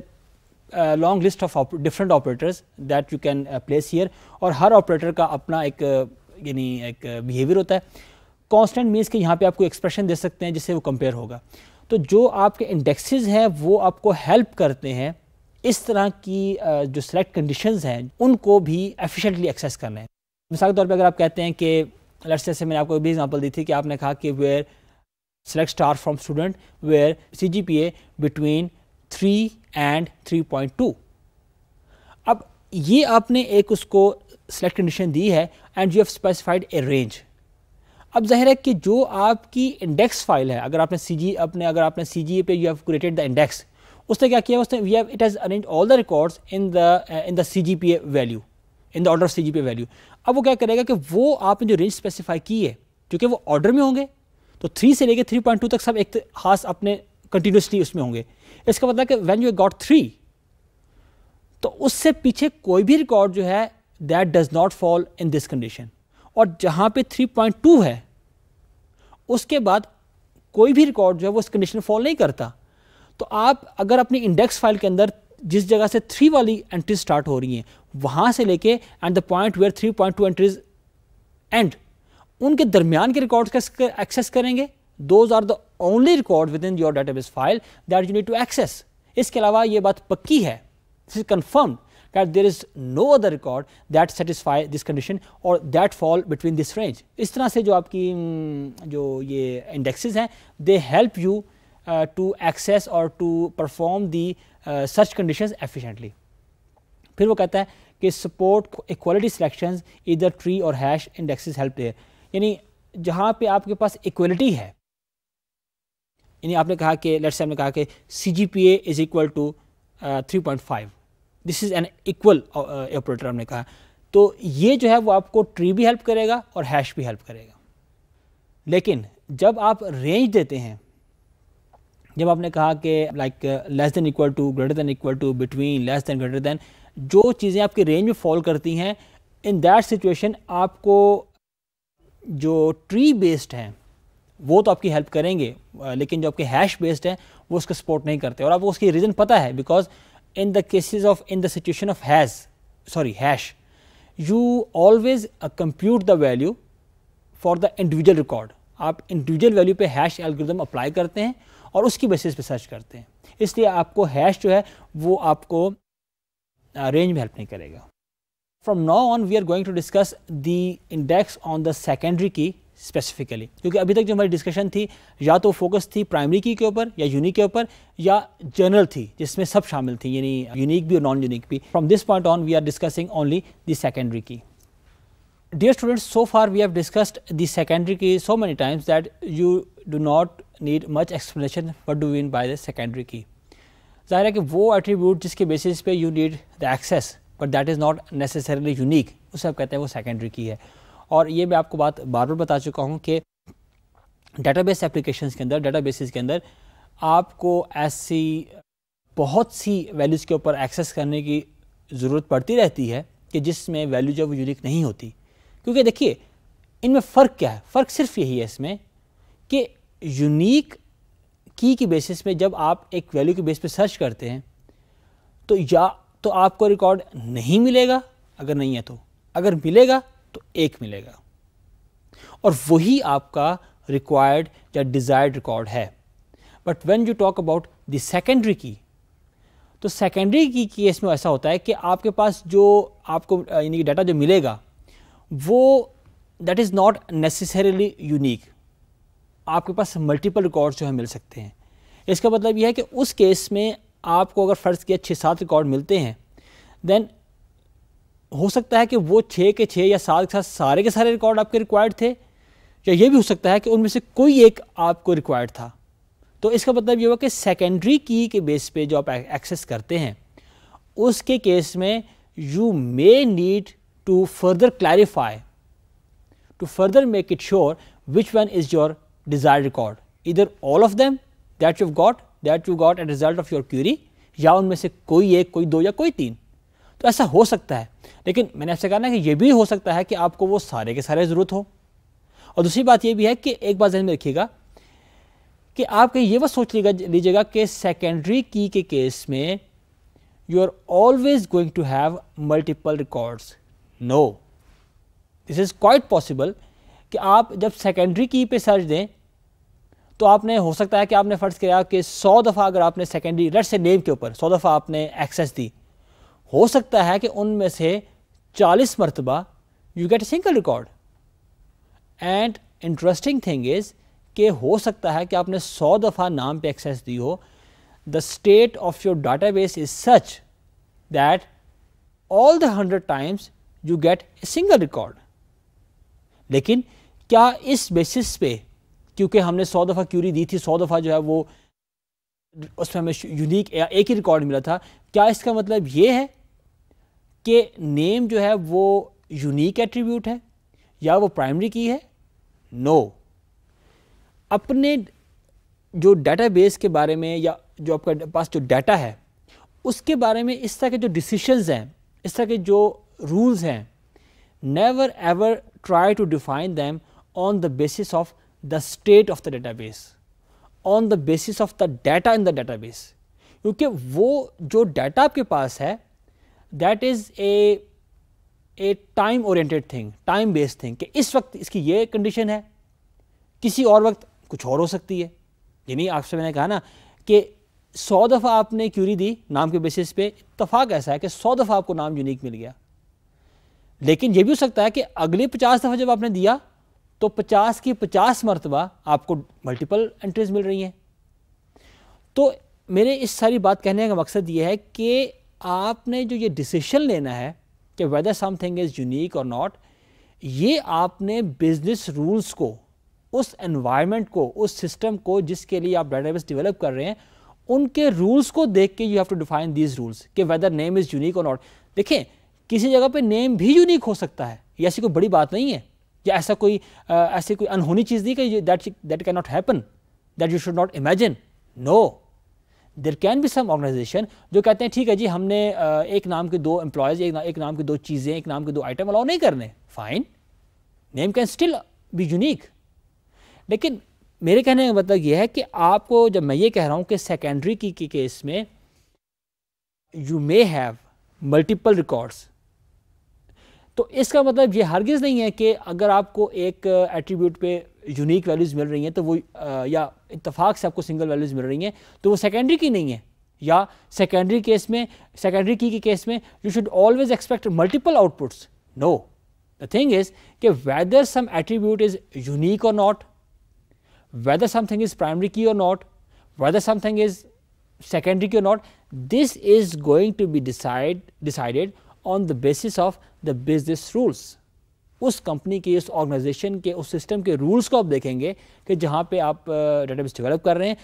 long list of different operators that you can place here और हर ऑपरेटर का अपना एक uh, यानी एक बिहेवियर होता है कॉन्स्टेंट मीन्स के यहाँ पे आपको एक्सप्रेशन दे सकते हैं जिससे वो कंपेयर होगा तो जो आपके इंडेक्सेस हैं वो आपको हेल्प करते हैं इस तरह की जो सेलेक्ट कंडीशंस हैं उनको भी एफिशिएंटली एक्सेस करना है मिसाल के तौर पर अगर आप कहते हैं कि लड़से से मैंने आपको भी एग्जाम्पल दी थी कि आपने कहा कि where select star from student where C G P A between three and three point two अब ये आपने एक उसको सेलेक्ट कंडीशन दी है and you have specified a range अब जाहिर है कि जो आपकी इंडेक्स फाइल है अगर आपने सी जी अपने अगर आपने सी जी पे you have created the index उसने क्या किया उसने we have it has arrange all the records in the in the C G P A value in the order of C G P A value वो क्या करेगा कि वो आपने जो रेंज स्पेसिफाई की है क्योंकि वो ऑर्डर में होंगे तो थ्री से लेकर थ्री पॉइंट टू तक सब एक खास अपने कंटिन्यूसली उसमें होंगे इसका मतलब कि वैन यू गॉट थ्री तो उससे पीछे कोई भी रिकॉर्ड जो है that does not fall in this condition और जहां पे 3.2 है उसके बाद कोई भी रिकॉर्ड जो है वो इस कंडीशन फॉल नहीं करता तो आप अगर अपनी इंडेक्स फाइल के अंदर जिस जगह से थ्री वाली एंट्री स्टार्ट हो रही हैं वहां से लेके and the point where three point two entries एंड उनके दरमियान के रिकॉर्ड एक्सेस करेंगे those are the only record within your database file that you need to access इसके अलावा ये बात पक्की है confirm that there is no other record that satisfy this condition और that fall between this range इस तरह से जो आपकी जो ये इंडेक्सेस हैं they help you to access और to perform the search condition efficiently फिर वो कहता है कि support equality selection either tree or hash indexes help there यानी जहाँ पे आपके पास इक्वलिटी है यानी आपने कहा कि लेट्स हमने कहा कि C G P A is equal to three point five this is an equal operator हमने कहा तो ये जो है वो आपको ट्री भी हेल्प करेगा और हैश भी हेल्प करेगा लेकिन जब आप रेंज देते हैं जब आपने कहा कि like less than equal to greater than equal to between less than greater than जो चीज़ें आपकी रेंज में फॉल करती हैं इन दैट सिचुएशन आपको जो ट्री बेस्ड हैं वो तो आपकी हेल्प करेंगे uh, लेकिन जो आपके हैश बेस्ड हैं वो उसका सपोर्ट नहीं करते और आपको उसकी रीज़न पता है because in the cases of in the situation of hash sorry hash you always uh, compute the value for the individual record आप इंडिविजुअल वैल्यू पे हैश एल्गोरिदम अप्लाई करते हैं और उसकी बेसिस पे सर्च करते हैं इसलिए आपको हैश जो है वो आपको रेंज uh, में हेल्प नहीं करेगा from now on we are going to discuss the index on the secondary key specifically क्योंकि अभी तक जो हमारी डिस्कशन थी या तो फोकस थी प्राइमरी की के ऊपर या यूनिक के ऊपर या जनरल थी जिसमें सब शामिल थी यानी यूनिक भी और नॉन यूनिक भी from this point on we are discussing only the secondary key dear students so far we have discussed the secondary key so many times that you do not need much explanation what do we mean by the secondary key जाहिर है कि वो attribute जिसके basis पे you need the access but that is not necessarily unique उसे आप कहते हैं वो सेकेंडरी की है और ये मैं आपको बात बार बार बता चुका हूँ कि डेटाबेस एप्लीकेशन के अंदर बेसिस के अंदर आपको ऐसी बहुत सी वैल्यूज़ के ऊपर एक्सेस करने की ज़रूरत पड़ती रहती है कि जिसमें वैल्यू जो वो यूनिक नहीं होती क्योंकि देखिए इनमें फ़र्क क्या है फ़र्क सिर्फ यही है इसमें कि यूनिक की की बेसिस पे जब आप एक वैल्यू के बेस पे सर्च करते हैं तो या तो आपको रिकॉर्ड नहीं मिलेगा अगर नहीं है तो अगर मिलेगा तो एक मिलेगा और वही आपका रिक्वायर्ड या डिज़ायर्ड रिकॉर्ड है but when you talk about the secondary key तो सेकेंडरी की केस में ऐसा होता है कि आपके पास जो आपको यानी कि डाटा जो मिलेगा वो that is not necessarily unique आपके पास मल्टीपल रिकॉर्ड जो है मिल सकते हैं इसका मतलब यह है कि उस केस में आपको अगर फ़र्ज़ किया छः सात रिकॉर्ड मिलते हैं देन हो सकता है कि वो छः के छः या सात के साथ सारे के सारे रिकॉर्ड आपके रिक्वायर्ड थे या ये भी हो सकता है कि उनमें से कोई एक आपको रिक्वायर्ड था तो इसका मतलब ये हुआ कि सेकेंडरी की के बेस पे जो आप एक्सेस करते हैं उसके केस में you may need to further clarify to further make it sure which one is your desire record either all of them that you got that you got at result of your query या उनमें से कोई एक कोई दो या कोई तीन तो ऐसा हो सकता है लेकिन मैंने आपसे कहा ना कि यह भी हो सकता है कि आपको वो सारे के सारे ज़रूरत हो और दूसरी बात ये भी है कि एक बात जहन में रखिएगा कि आप कहीं ये बस सोच लीजिएगा कि सेकेंडरी की के केस में you are always going to have multiple records no this is quite possible कि आप जब सेकेंडरी की पे सर्च दें तो आपने हो सकता है कि आपने फ़र्ज़ किया कि सौ दफ़ा अगर आपने सेकेंडरी रेट से नेम के ऊपर सौ दफ़ा आपने एक्सेस दी हो सकता है कि उनमें से चालीस मरतबा you get single record and interesting thing is के हो सकता है कि आपने सौ दफ़ा नाम पे एक्सेस दी हो the state of your data base is such that all the hundred times you get a single record लेकिन क्या इस बेसिस पे क्योंकि हमने सौ दफ़ा क्यूरी दी थी सौ दफ़ा जो है वो उसमें हमें यूनिक एक ही रिकॉर्ड मिला था क्या इसका मतलब ये है कि नेम जो है वो यूनिक एट्रीब्यूट है या वो प्राइमरी की है नो no. अपने जो डेटाबेस के बारे में या जो आपका पास जो डाटा है उसके बारे में इस तरह के जो डिसीशंस हैं इस तरह के जो रूल्स हैं never ever try to define them on the basis of the state of the database on the basis of the data in the database क्योंकि वो जो डाटा आपके पास है that is a a time oriented thing time based thing कि इस वक्त इसकी ये कंडीशन है किसी और वक्त कुछ और हो सकती है यानी आपसे मैंने कहा ना कि सौ दफ़ा आपने क्यूरी दी नाम के बेसिस पे इतफाक ऐसा है कि सौ दफ़ा आपको नाम यूनिक मिल गया लेकिन यह भी हो सकता है कि अगले पचास दफ़ा जब आपने दिया तो पचास की पचास मरतबा आपको मल्टीपल एंट्रीज मिल रही हैं तो मेरे इस सारी बात कहने का मकसद ये है कि आपने जो ये डिसीशन लेना है कि whether something is unique or not ये आपने बिजनेस रूल्स को उस एनवायरनमेंट को उस सिस्टम को जिसके लिए आप डेटाबेस डेवलप कर रहे हैं उनके रूल्स को देख के you have to define these rules कि whether name is unique or not देखें किसी जगह पे नेम भी यूनिक हो सकता है ये ऐसी कोई बड़ी बात नहीं है या ऐसा कोई आ, ऐसी कोई अनहोनी चीज़ नहीं कि that that can not happen that you should not imagine no there can भी सम ऑर्गेनाइजेशन जो कहते हैं ठीक है जी हमने एक नाम के दो एम्प्लॉयज़ एक, ना, एक नाम के दो चीज़ें एक नाम के दो आइटम अलाउ नहीं करने fine name can still be unique लेकिन मेरे कहने का मतलब यह है कि आपको जब मैं ये कह रहा हूँ कि सेकेंडरी की के केस में you may have multiple records तो इसका मतलब ये हरगिज़ नहीं है कि अगर आपको एक एट्रीब्यूट पे यूनिक वैल्यूज़ मिल रही हैं तो वो आ, या इतफाक़ से आपको सिंगल वैल्यूज़ मिल रही हैं तो वो सेकेंडरी की नहीं है या सेकेंडरी केस में सेकेंडरी की के केस में you should always expect multiple outputs no the thing is कि whether some attribute is unique or not whether something is primary key or not whether something is secondary key or not this is going to be decide decided on the basis of the business rules उस company के उस organisation के उस system के rules को आप देखेंगे कि जहाँ पे आप डेटाबेस डेवलप कर रहे हैं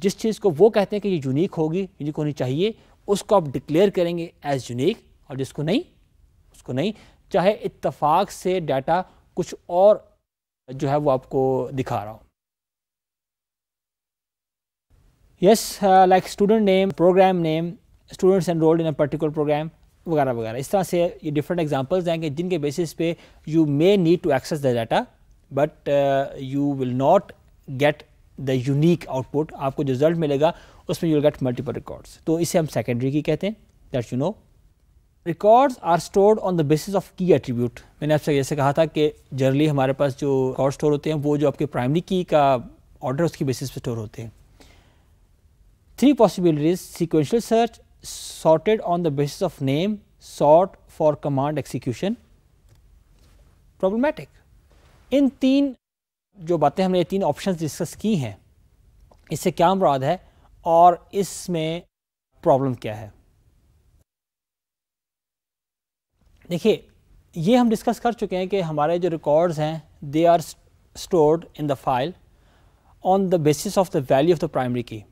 जिस चीज़ को वो कहते हैं कि ये यूनिक होगी यूनिक होनी चाहिए उसको आप डिक्लेयर करेंगे एज यूनिक और जिसको नहीं उसको नहीं चाहे इतफाक से डाटा कुछ और जो है वो आपको दिखा रहा हो yes like student name programme name students enrolled in a particular programme वगैरह वगैरह इस तरह से ये डिफरेंट एग्जांपल्स आएंगे जिनके बेसिस पे you may need to access the data but you will not get the unique output आपको जो रिजल्ट मिलेगा उसमें you will get multiple records तो इसे हम सेकेंडरी की कहते हैं that you know records are stored on the basis of key attribute मैंने आपसे जैसे कहा था कि जनरली हमारे पास जो रिकॉर्ड स्टोर होते हैं वो जो आपके प्राइमरी की का ऑर्डर उसकी बेसिस पे स्टोर होते हैं three possibilities sequential search sorted on the basis of name sort for command execution problematic इन तीन जो बातें हमने ये तीन ऑप्शंस डिस्कस की हैं इससे क्या मुराद है और इसमें प्रॉब्लम क्या है देखिए ये हम डिस्कस कर चुके हैं कि हमारे जो रिकॉर्ड्स हैं they are stored in the file on the basis of the value of the primary key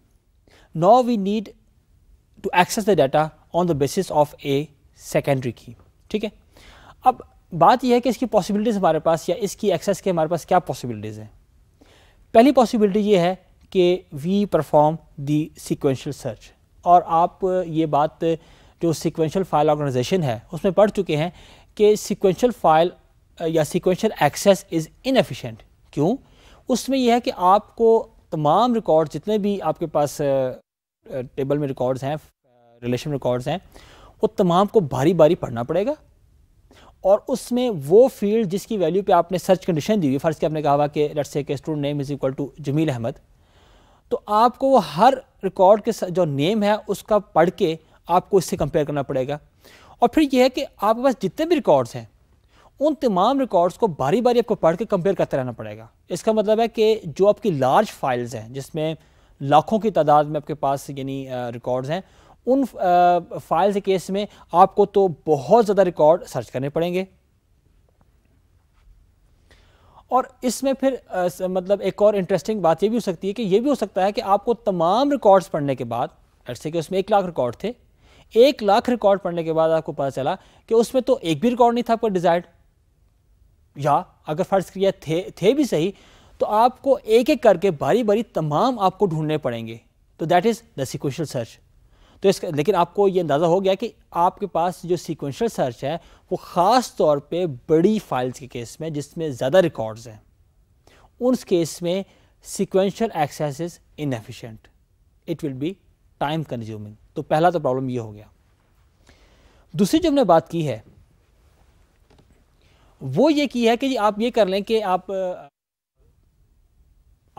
now we need to access the data on the basis of a secondary key ठीक है अब बात यह है कि इसकी possibilities हमारे पास या इसकी एक्सेस के हमारे पास क्या पॉसिबिलिटीज़ हैं पहली पॉसिबिलिटी ये है कि we perform the sequential search और आप ये बात जो सिक्वेंशल फाइल ऑर्गेनाइजेशन है उसमें पढ़ चुके हैं कि सिक्वेंशल फाइल या सिक्वेंशल एक्सेस इज़ इनफिशेंट क्यों उसमें यह है कि आपको तमाम रिकॉर्ड जितने भी आपके पास टेबल में रिकॉर्ड्स हैं रिलेशन रिकॉर्ड्स हैं वो तमाम को बारी बारी पढ़ना पड़ेगा और उसमें वो फील्ड जिसकी वैल्यू पे आपने सर्च कंडीशन दी हुई फ़र्ज़ के आपने कहा हुआ कि let's say student name is equal to Jamil Ahmed तो आपको वो हर रिकॉर्ड के जो नेम है उसका पढ़ के आपको इससे कंपेयर करना पड़ेगा और फिर यह है कि आपके पास जितने भी रिकॉर्ड्स हैं उन तमाम रिकॉर्ड्स को बारी बारी आपको पढ़ के कंपेयर करते रहना पड़ेगा इसका मतलब है कि जो आपकी लार्ज फाइल्स हैं जिसमें लाखों की तादाद में आपके पास यानी रिकॉर्ड्स हैं उन फाइल केस में आपको तो बहुत ज़्यादा रिकॉर्ड सर्च करने पड़ेंगे और इसमें फिर आ, मतलब एक और इंटरेस्टिंग बात ये भी हो सकती है कि ये भी हो सकता है कि आपको तमाम रिकॉर्ड्स पढ़ने के बाद ऐसे कि उसमें एक लाख रिकॉर्ड थे एक लाख रिकॉर्ड पढ़ने के बाद आपको पता चला कि उसमें तो एक भी रिकॉर्ड नहीं था आपका डिज़ायर्ड या अगर फ़र्ज़ किया थे थे भी सही तो आपको एक एक करके बारी बारी तमाम आपको ढूंढने पड़ेंगे तो that is the sequential search तो इस लेकिन आपको ये अंदाज़ा हो गया कि आपके पास जो सीक्वेंशल सर्च है वो ख़ास तौर पे बड़ी फाइल्स के केस में जिसमें ज़्यादा रिकॉर्ड्स हैं उस केस में sequential access is inefficient it will be time consuming तो पहला तो प्रॉब्लम ये हो गया दूसरी जो हमने बात की है वो ये की है कि आप ये कर लें कि आप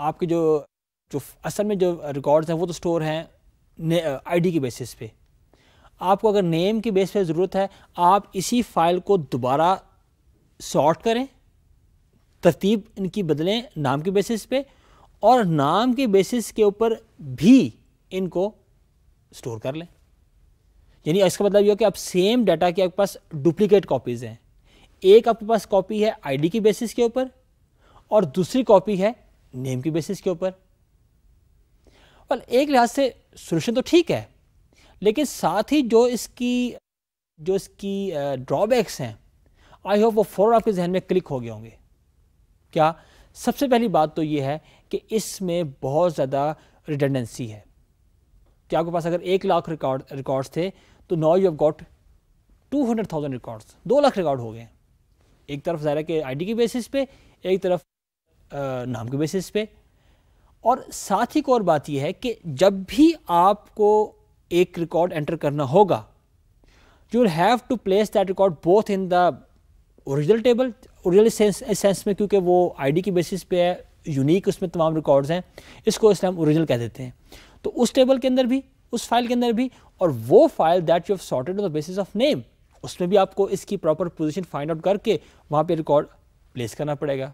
आपके जो जो असल में जो रिकॉर्ड्स हैं वो तो स्टोर हैं आईडी की बेसिस पे आपको अगर नेम की बेस पे ज़रूरत है आप इसी फाइल को दोबारा सॉर्ट करें तरतीब इनकी बदलें नाम की बेसिस पे और नाम के बेसिस के ऊपर भी इनको स्टोर कर लें यानी इसका मतलब ये हो कि आप सेम डाटा के आपके पास डुप्लीकेट कॉपीज़ हैं एक आपके पास कॉपी है आईडी की बेसिस के ऊपर और दूसरी कॉपी है नेम की बेसिस के ऊपर और एक लिहाज से सोल्यूशन तो ठीक है लेकिन साथ ही जो इसकी जो इसकी ड्रॉबैक्स हैं आई होप वो फ़ौर आपके जहन में क्लिक हो गए होंगे क्या सबसे पहली बात तो ये है कि इसमें बहुत ज़्यादा रिटेंडेंसी है क्या आपके पास अगर एक लाख रिकॉर्ड रिकॉर्ड्स थे तो now you have got two hundred thousand records दो लाख रिकॉर्ड हो गए एक तरफ ज़ाहिर के आई आईडी के बेसिस पे एक तरफ आ, नाम के बेसिस पे और साथ ही एक और बात यह है कि जब भी आपको एक रिकॉर्ड एंटर करना होगा you have to place that record both in the original table original sense में क्योंकि वो आईडी की बेसिस पे है यूनिक उसमें तमाम रिकॉर्ड्स हैं इसको इसलिए हम ओरिजिनल कह देते हैं तो उस टेबल के अंदर भी उस फाइल के अंदर भी और वो file that you have sorted on the basis of name उसमें भी आपको इसकी प्रॉपर पोजिशन फाइंड आउट करके वहाँ पर रिकॉर्ड प्लेस करना पड़ेगा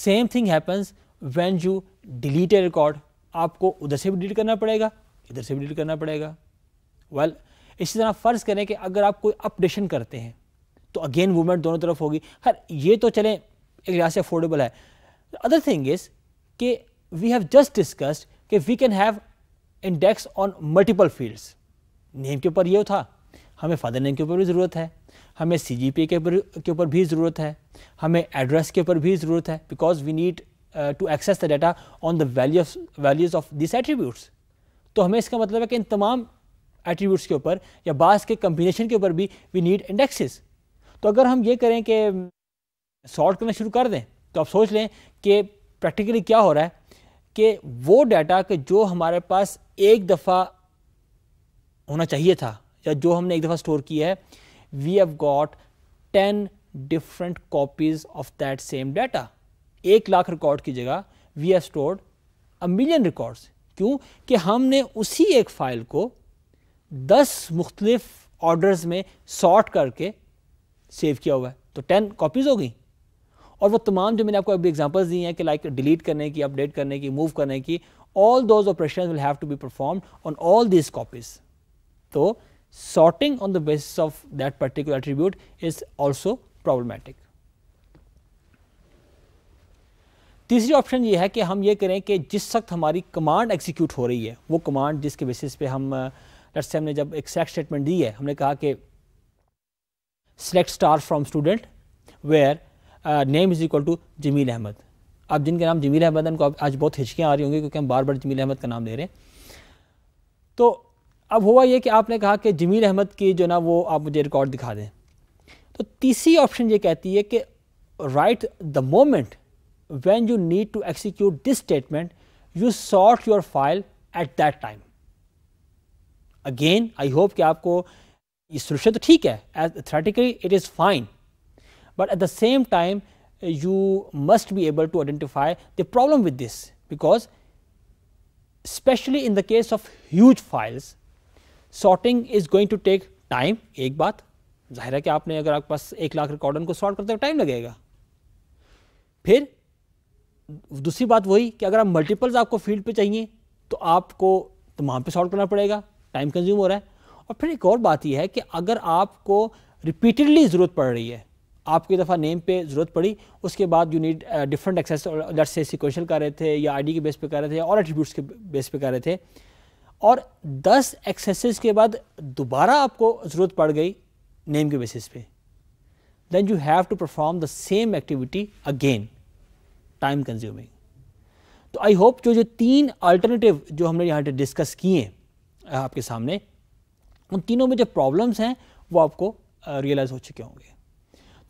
same thing happens when you delete a record आपको उधर से भी डिलीट करना पड़ेगा इधर से भी डिलीट करना पड़ेगा वेल well, इसी तरह फ़र्ज़ करें कि अगर आप कोई अपडेशन करते हैं तो अगेन मूवमेंट दोनों तरफ होगी खैर ये तो चलें एक लिहाज से अफोर्डेबल है अदर थिंग इज़ कि वी हैव जस्ट डिस्कस्ड कि we can have index on multiple fields name के ऊपर ये था हमें फादर नेम के ऊपर भी ज़रूरत है हमें सी जी पी के ऊपर के ऊपर भी ज़रूरत है हमें एड्रेस के ऊपर भी ज़रूरत है because we need uh, to access the data on the values values of these attributes तो हमें इसका मतलब है कि इन तमाम एट्रीब्यूट्स के ऊपर या बास के कम्बिनेशन के ऊपर भी वी नीड इंडेक्सेस तो अगर हम ये करें कि सॉर्ट um, करना शुरू कर दें तो आप सोच लें कि प्रैक्टिकली क्या हो रहा है कि वो डाटा कि जो हमारे पास एक दफ़ा होना चाहिए था या जो हमने एक दफ़ा स्टोर किया है we have got ten different copies of that same data एक लाख रिकॉर्ड की जगह we have stored a million records क्यों कि हमने उसी एक फ़ाइल को दस मुख्तलिफ ऑर्डर्स में सॉर्ट करके सेव किया हुआ है तो टेन कॉपीज़ हो गई और वो तमाम जो मैंने आपको अभी एग्जांपल्स दी हैं कि लाइक डिलीट करने की अपडेट करने की मूव करने की all those operation will have to be performed on all this copies तो sorting on the basis of that particular attribute is also problematic तीसरी ऑप्शन ये है कि हम ये करें कि जिस वक्त हमारी कमांड एग्जीक्यूट हो रही है वो कमांड जिसके बेसिस पे हम लेट्स से हमने जब एक सेलेक्ट स्टेटमेंट दी है हमने कहा कि select star from student where name is equal to Jamil Ahmed अब जिनका नाम जमील अहमद है उनको आज बहुत हिचकियाँ आ रही होंगी क्योंकि हम बार बार जमील अहमद का नाम दे रहे हैं तो अब हुआ ये कि आपने कहा कि जमील अहमद की जो ना वो आप मुझे रिकॉर्ड दिखा दें तो तीसरी ऑप्शन ये कहती है कि right the moment when you need to execute this statement, you sort your file at that time. Again, I hope that you. ये सुरक्षा तो ठीक as theoretically it is fine, but at the same time you must be able to identify the problem with this because especially in the case of huge files sorting is going to take time एक बात जाहिर है कि आपने अगर आपके पास एक लाख रिकॉर्डन को सॉर्ट करते हुए टाइम लगेगा दूसरी बात वही कि अगर आप मल्टीपल्स आपको फील्ड पे चाहिए तो आपको तमाम पे सॉल्व करना पड़ेगा टाइम कंज्यूम हो रहा है और फिर एक और बात यह है कि अगर आपको रिपीटेडली ज़रूरत पड़ रही है आपकी दफ़ा नेम पे ज़रूरत पड़ी उसके बाद you need different access let's say sequential कर रहे थे या आईडी के बेस पे कर रहे थे और एट्रीब्यूट्स के बेस पे कर रहे थे और 10 एक्सेसेस के बाद दोबारा आपको ज़रूरत पड़ गई नेम के बेसिस पे then you have to perform the same activity again time consuming तो आई होप जो जो तीन अल्टरनेटिव जो हमने यहाँ पर डिस्कस किए आपके सामने उन तीनों में जो प्रॉब्लम्स हैं वो आपको रियलाइज़ हो चुके होंगे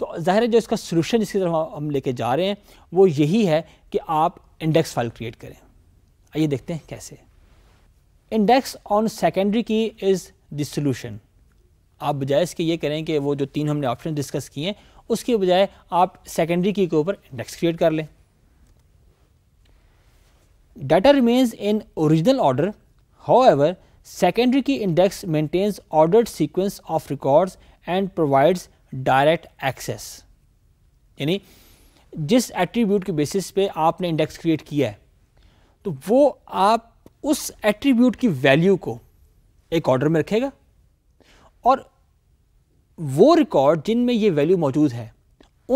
तो ज़ाहिर है जो इसका सोल्यूशन जिसकी तरफ हम लेके जा रहे हैं वो यही है कि आप इंडेक्स फाइल क्रिएट करें आइए देखते हैं कैसे index on secondary key is the solution आप बजाय इसके ये करें कि वो जो तीन हमने ऑप्शन डिस्कस किए हैं उसके बजाय आप सेकेंडरी की के ऊपर इंडेक्स क्रिएट कर लें data data in in order however secondary key index maintains order sequence of records and provides direct access यानी जिस एट्रीब्यूट के बेसिस पे आपने इंडेक्स क्रिएट किया है तो वो आप उस एट्रीब्यूट की वैल्यू को एक ऑर्डर में रखेगा और वो रिकॉर्ड जिनमें ये वैल्यू मौजूद है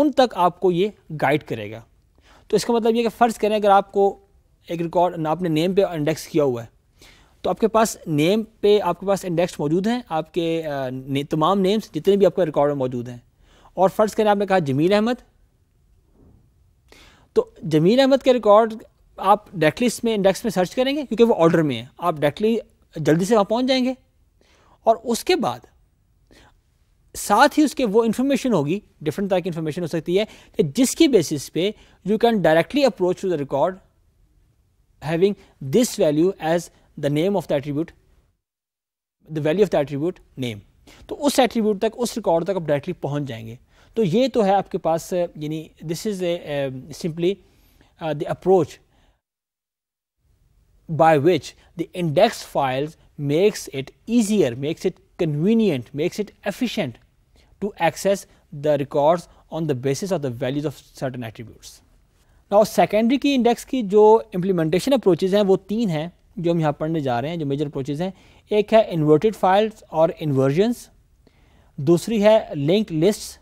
उन तक आपको ये गाइड करेगा तो इसका मतलब ये कि फ़र्ज़ करें अगर आपको एक रिकॉर्ड आपने नेम पे इंडेक्स किया हुआ है तो आपके पास नेम पे आपके पास इंडेक्स मौजूद हैं आपके ने, तमाम नेम्स जितने भी आपके रिकॉर्ड में मौजूद हैं और फ़र्ज़ करें आपने कहा जमील अहमद तो जमील अहमद के रिकॉर्ड आप डायरेक्टली इसमें इंडेक्स में सर्च करेंगे क्योंकि वो ऑर्डर में है आप डायरेक्टली जल्दी से वहाँ पहुँच जाएंगे और उसके बाद साथ ही उसके वो इन्फॉर्मेशन होगी डिफरेंट तरह की इन्फॉर्मेशन हो सकती है कि जिसकी बेसिस पे you can directly approach to the record having this value as the name of the attribute the value of the attribute name So, उस attribute तक उस रिकॉर्ड तक आप डायरेक्टली पहुंच जाएंगे तो to तो है आपके पास यानी this is a simply the by which the index files makes it easier, makes it convenient, makes it efficient to access the records on the basis of the values of certain attributes. ना secondary key index की जो implementation approaches हैं वो तीन हैं जो हम यहाँ पढ़ने जा रहे हैं जो मेजर अप्रोचेज हैं एक है इन्वर्टेड फाइल्स और इन्वर्जन्स दूसरी है लिंक लिस्ट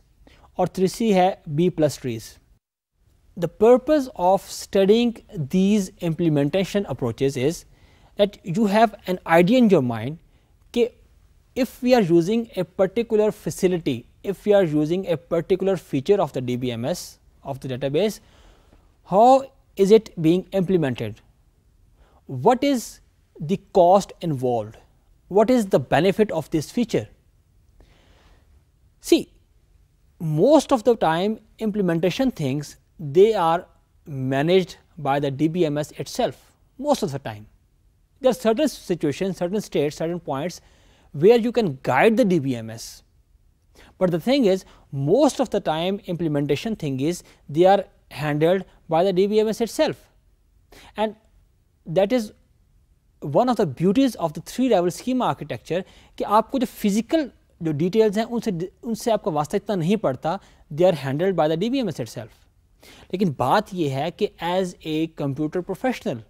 और तीसरी है B plus trees the purpose of studying these implementation approaches is that you have an idea in your mind कि if we are using a particular using if particular are using a particular feature of the D B M S of the database How is it being implemented? What is the cost involved? What is the benefit of this feature? See, most of the time implementation things they are managed by the DBMS itself most of the time. There are certain situations, certain states, certain points where you can guide the DBMS. But the thing is most of the time implementation thing is they are handled by the DBMS itself. And that is one of the beauties of the three level schema architecture कि आपको जो physical जो details हैं उनसे उनसे आपका वास्ता इतना नहीं पड़ता they are handled by the D B M S itself लेकिन बात यह है कि as a computer professional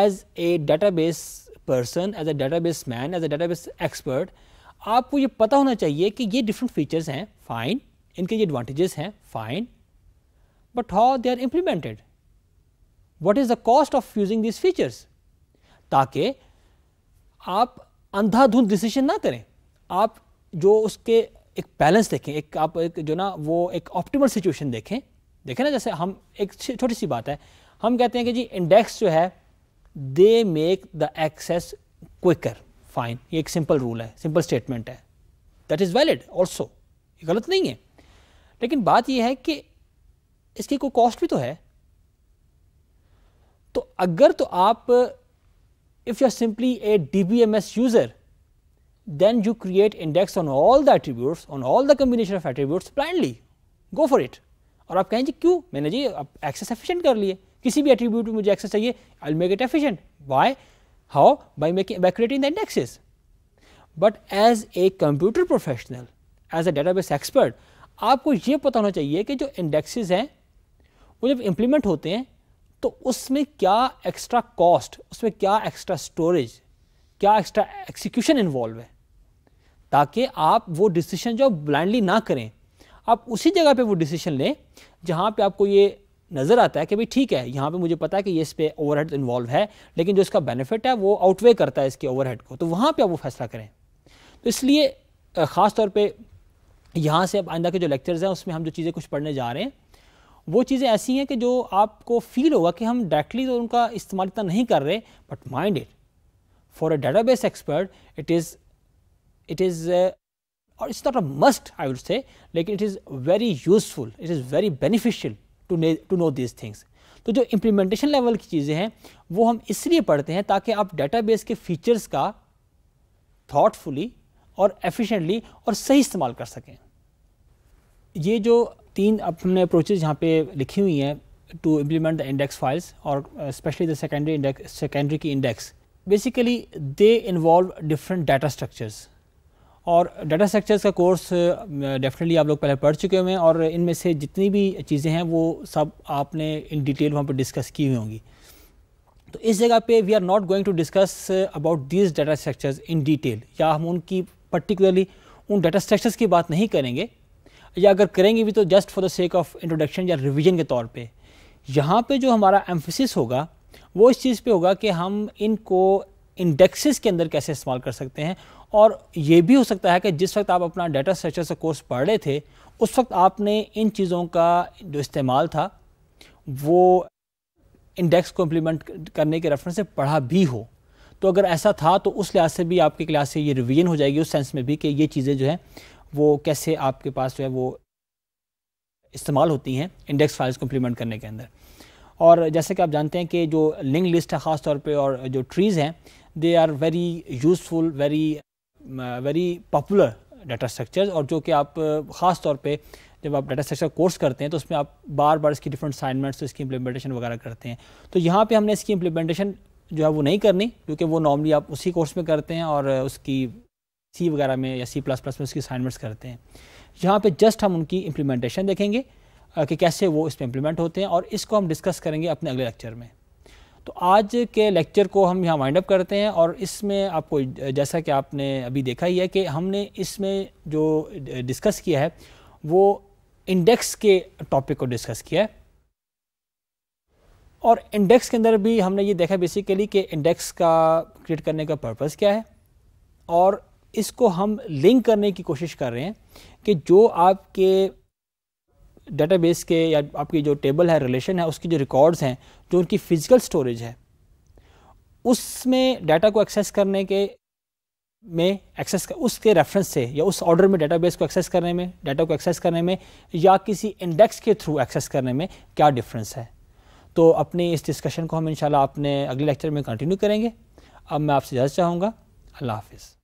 as a database person as a database man as a database expert आपको ये पता होना चाहिए कि ये डिफरेंट फीचर्स हैं फ़ाइन इनके ये एडवांटेजेस हैं fine but how they are implemented. What is the cost of using these features? ताकि आप अंधाधुंध डिसीजन ना करें आप जो उसके एक बैलेंस देखें एक आप एक जो ना वो एक ऑप्टिमल सिचुएशन देखें देखें ना जैसे हम एक छोटी सी बात है हम कहते हैं कि जी इंडेक्स जो है they make the access quicker fine ये एक सिंपल रूल है सिंपल स्टेटमेंट है दैट इज़ वैलिड ऑल्सो ये गलत नहीं है लेकिन बात यह है कि इसकी कोई कॉस्ट भी तो है तो अगर तो आप if you are simply a D B M S user then you create index on all the attributes on all the combination of attributes blindly go for it और आप कहें जी क्यों मैंने जी आप एक्सेस एफिशिएंट कर लिए किसी भी एट्रीब्यूट में मुझे एक्सेस चाहिए I make it efficient by how by making creating the indexes but as a computer professional as a database expert आपको ये पता होना चाहिए कि जो इंडेक्सेस हैं वो जब इम्प्लीमेंट होते हैं तो उसमें क्या एक्स्ट्रा कॉस्ट उसमें क्या एक्स्ट्रा स्टोरेज क्या एक्स्ट्रा एक्सिक्यूशन इन्वॉल्व है ताकि आप वो डिसीजन जो ब्लाइंडली ना करें आप उसी जगह पे वो डिसीजन लें जहाँ पे आपको ये नज़र आता है कि भाई ठीक है यहाँ पे मुझे पता है कि ये इस पर ओवरहेड इन्वॉल्व है लेकिन जो इसका बेनिफिट है वो आउटवे करता है इसके ओवर को तो वहाँ पर आप वो फैसला करें तो इसलिए ख़ास तौर पे यहाँ से अब आइंदा के जो लेक्चर्स हैं उसमें हम जो चीज़ें कुछ पढ़ने जा रहे हैं वो चीज़ें ऐसी हैं कि जो आपको फील होगा कि हम डायरेक्टली तो उनका इस्तेमाल इतना नहीं कर रहे but mind it for a database expert it is it is और it's not a must I would say लेकिन it is very useful it is very beneficial to to know these things तो जो implementation level की चीज़ें हैं वो हम इसलिए पढ़ते हैं ताकि आप बेस के फीचर्स का थाटफुली और एफिशेंटली और सही इस्तेमाल कर सकें ये जो तीन अब हमने अप्रोचेज यहाँ पे लिखी हुई हैं to implement the index files और specially the secondary secondary key index basically they involve different data structures और डाटा स्ट्रक्चर्स का कोर्स डेफिनेटली uh, आप लोग पहले पढ़ चुके हुए हैं और इनमें से जितनी भी चीज़ें हैं वो सब आपने इन डिटेल वहाँ पर डिस्कस की हुई होंगी तो इस जगह पे we are not going to discuss about these data structures in detail या हम उनकी पर्टिकुलरली उन डाटा स्ट्रक्चर्स की बात नहीं करेंगे या अगर करेंगे भी तो just for the sake of introduction या रिविजन के तौर पे यहाँ पे जो हमारा एम्फोसिस होगा वो इस चीज़ पे होगा कि हम इनको इंडेक्सेस के अंदर कैसे इस्तेमाल कर सकते हैं और ये भी हो सकता है कि जिस वक्त आप अपना डाटा स्ट्रक्चर से कोर्स पढ़ रहे थे उस वक्त आपने इन चीज़ों का जो इस्तेमाल था वो इंडेक्स को इम्प्लीमेंट करने के रेफरेंस से पढ़ा भी हो तो अगर ऐसा था तो उस लिहाज से भी आपकी क्लास से ये रिवीजन हो जाएगी उस सेंस में भी कि ये चीज़ें जो हैं वो कैसे आपके पास जो है वो इस्तेमाल होती हैं इंडेक्स फाइल्स को इम्प्लीमेंट करने के अंदर और जैसे कि आप जानते हैं कि जो लिंक लिस्ट है ख़ास तौर और जो ट्रीज़ हैं they are very useful very very popular data structures और जो कि आप ख़ास तौर पे जब आप डाटा स्ट्रक्चर कोर्स करते हैं तो उसमें आप बार बार इसकी डिफरेंट असाइनमेंट्स तो इसकी इंप्लीमेंटेशन वगैरह करते हैं तो यहाँ पे हमने इसकी इंप्लीमेंटेशन जो है वो नहीं करनी क्योंकि वो नॉर्मली आप उसी कोर्स में करते हैं और उसकी सी वगैरह में या सी प्लस प्लस में उसकी असाइनमेंट्स करते हैं यहाँ पे जस्ट हम उनकी इम्प्लीमेंटेशन देखेंगे कि कैसे वो इसमें इम्प्लीमेंट होते हैं और इसको हम डिस्कस करेंगे अपने अगले लेक्चर में तो आज के लेक्चर को हम यहाँ वाइंड अप करते हैं और इसमें आपको जैसा कि आपने अभी देखा ही है कि हमने इसमें जो डिस्कस किया है वो इंडेक्स के टॉपिक को डिस्कस किया है और इंडेक्स के अंदर भी हमने ये देखा बेसिकली कि इंडेक्स का क्रिएट करने का पर्पज़ क्या है और इसको हम लिंक करने की कोशिश कर रहे हैं कि जो आपके डेटाबेस के या आपकी जो टेबल है रिलेशन है उसकी जो रिकॉर्ड्स हैं जो उनकी फ़िज़िकल स्टोरेज है उसमें डाटा को एक्सेस करने के में एक्सेस उसके रेफरेंस से या उस ऑर्डर में डेटाबेस को एक्सेस करने में डाटा को एक्सेस करने में या किसी इंडेक्स के थ्रू एक्सेस करने में क्या डिफरेंस है तो अपने इस डिस्कशन को हम इंशाल्लाह अपने अगले लेक्चर में कंटिन्यू करेंगे अब मैं आपसे इजाज़त चाहूँगा अल्लाह हाफिज़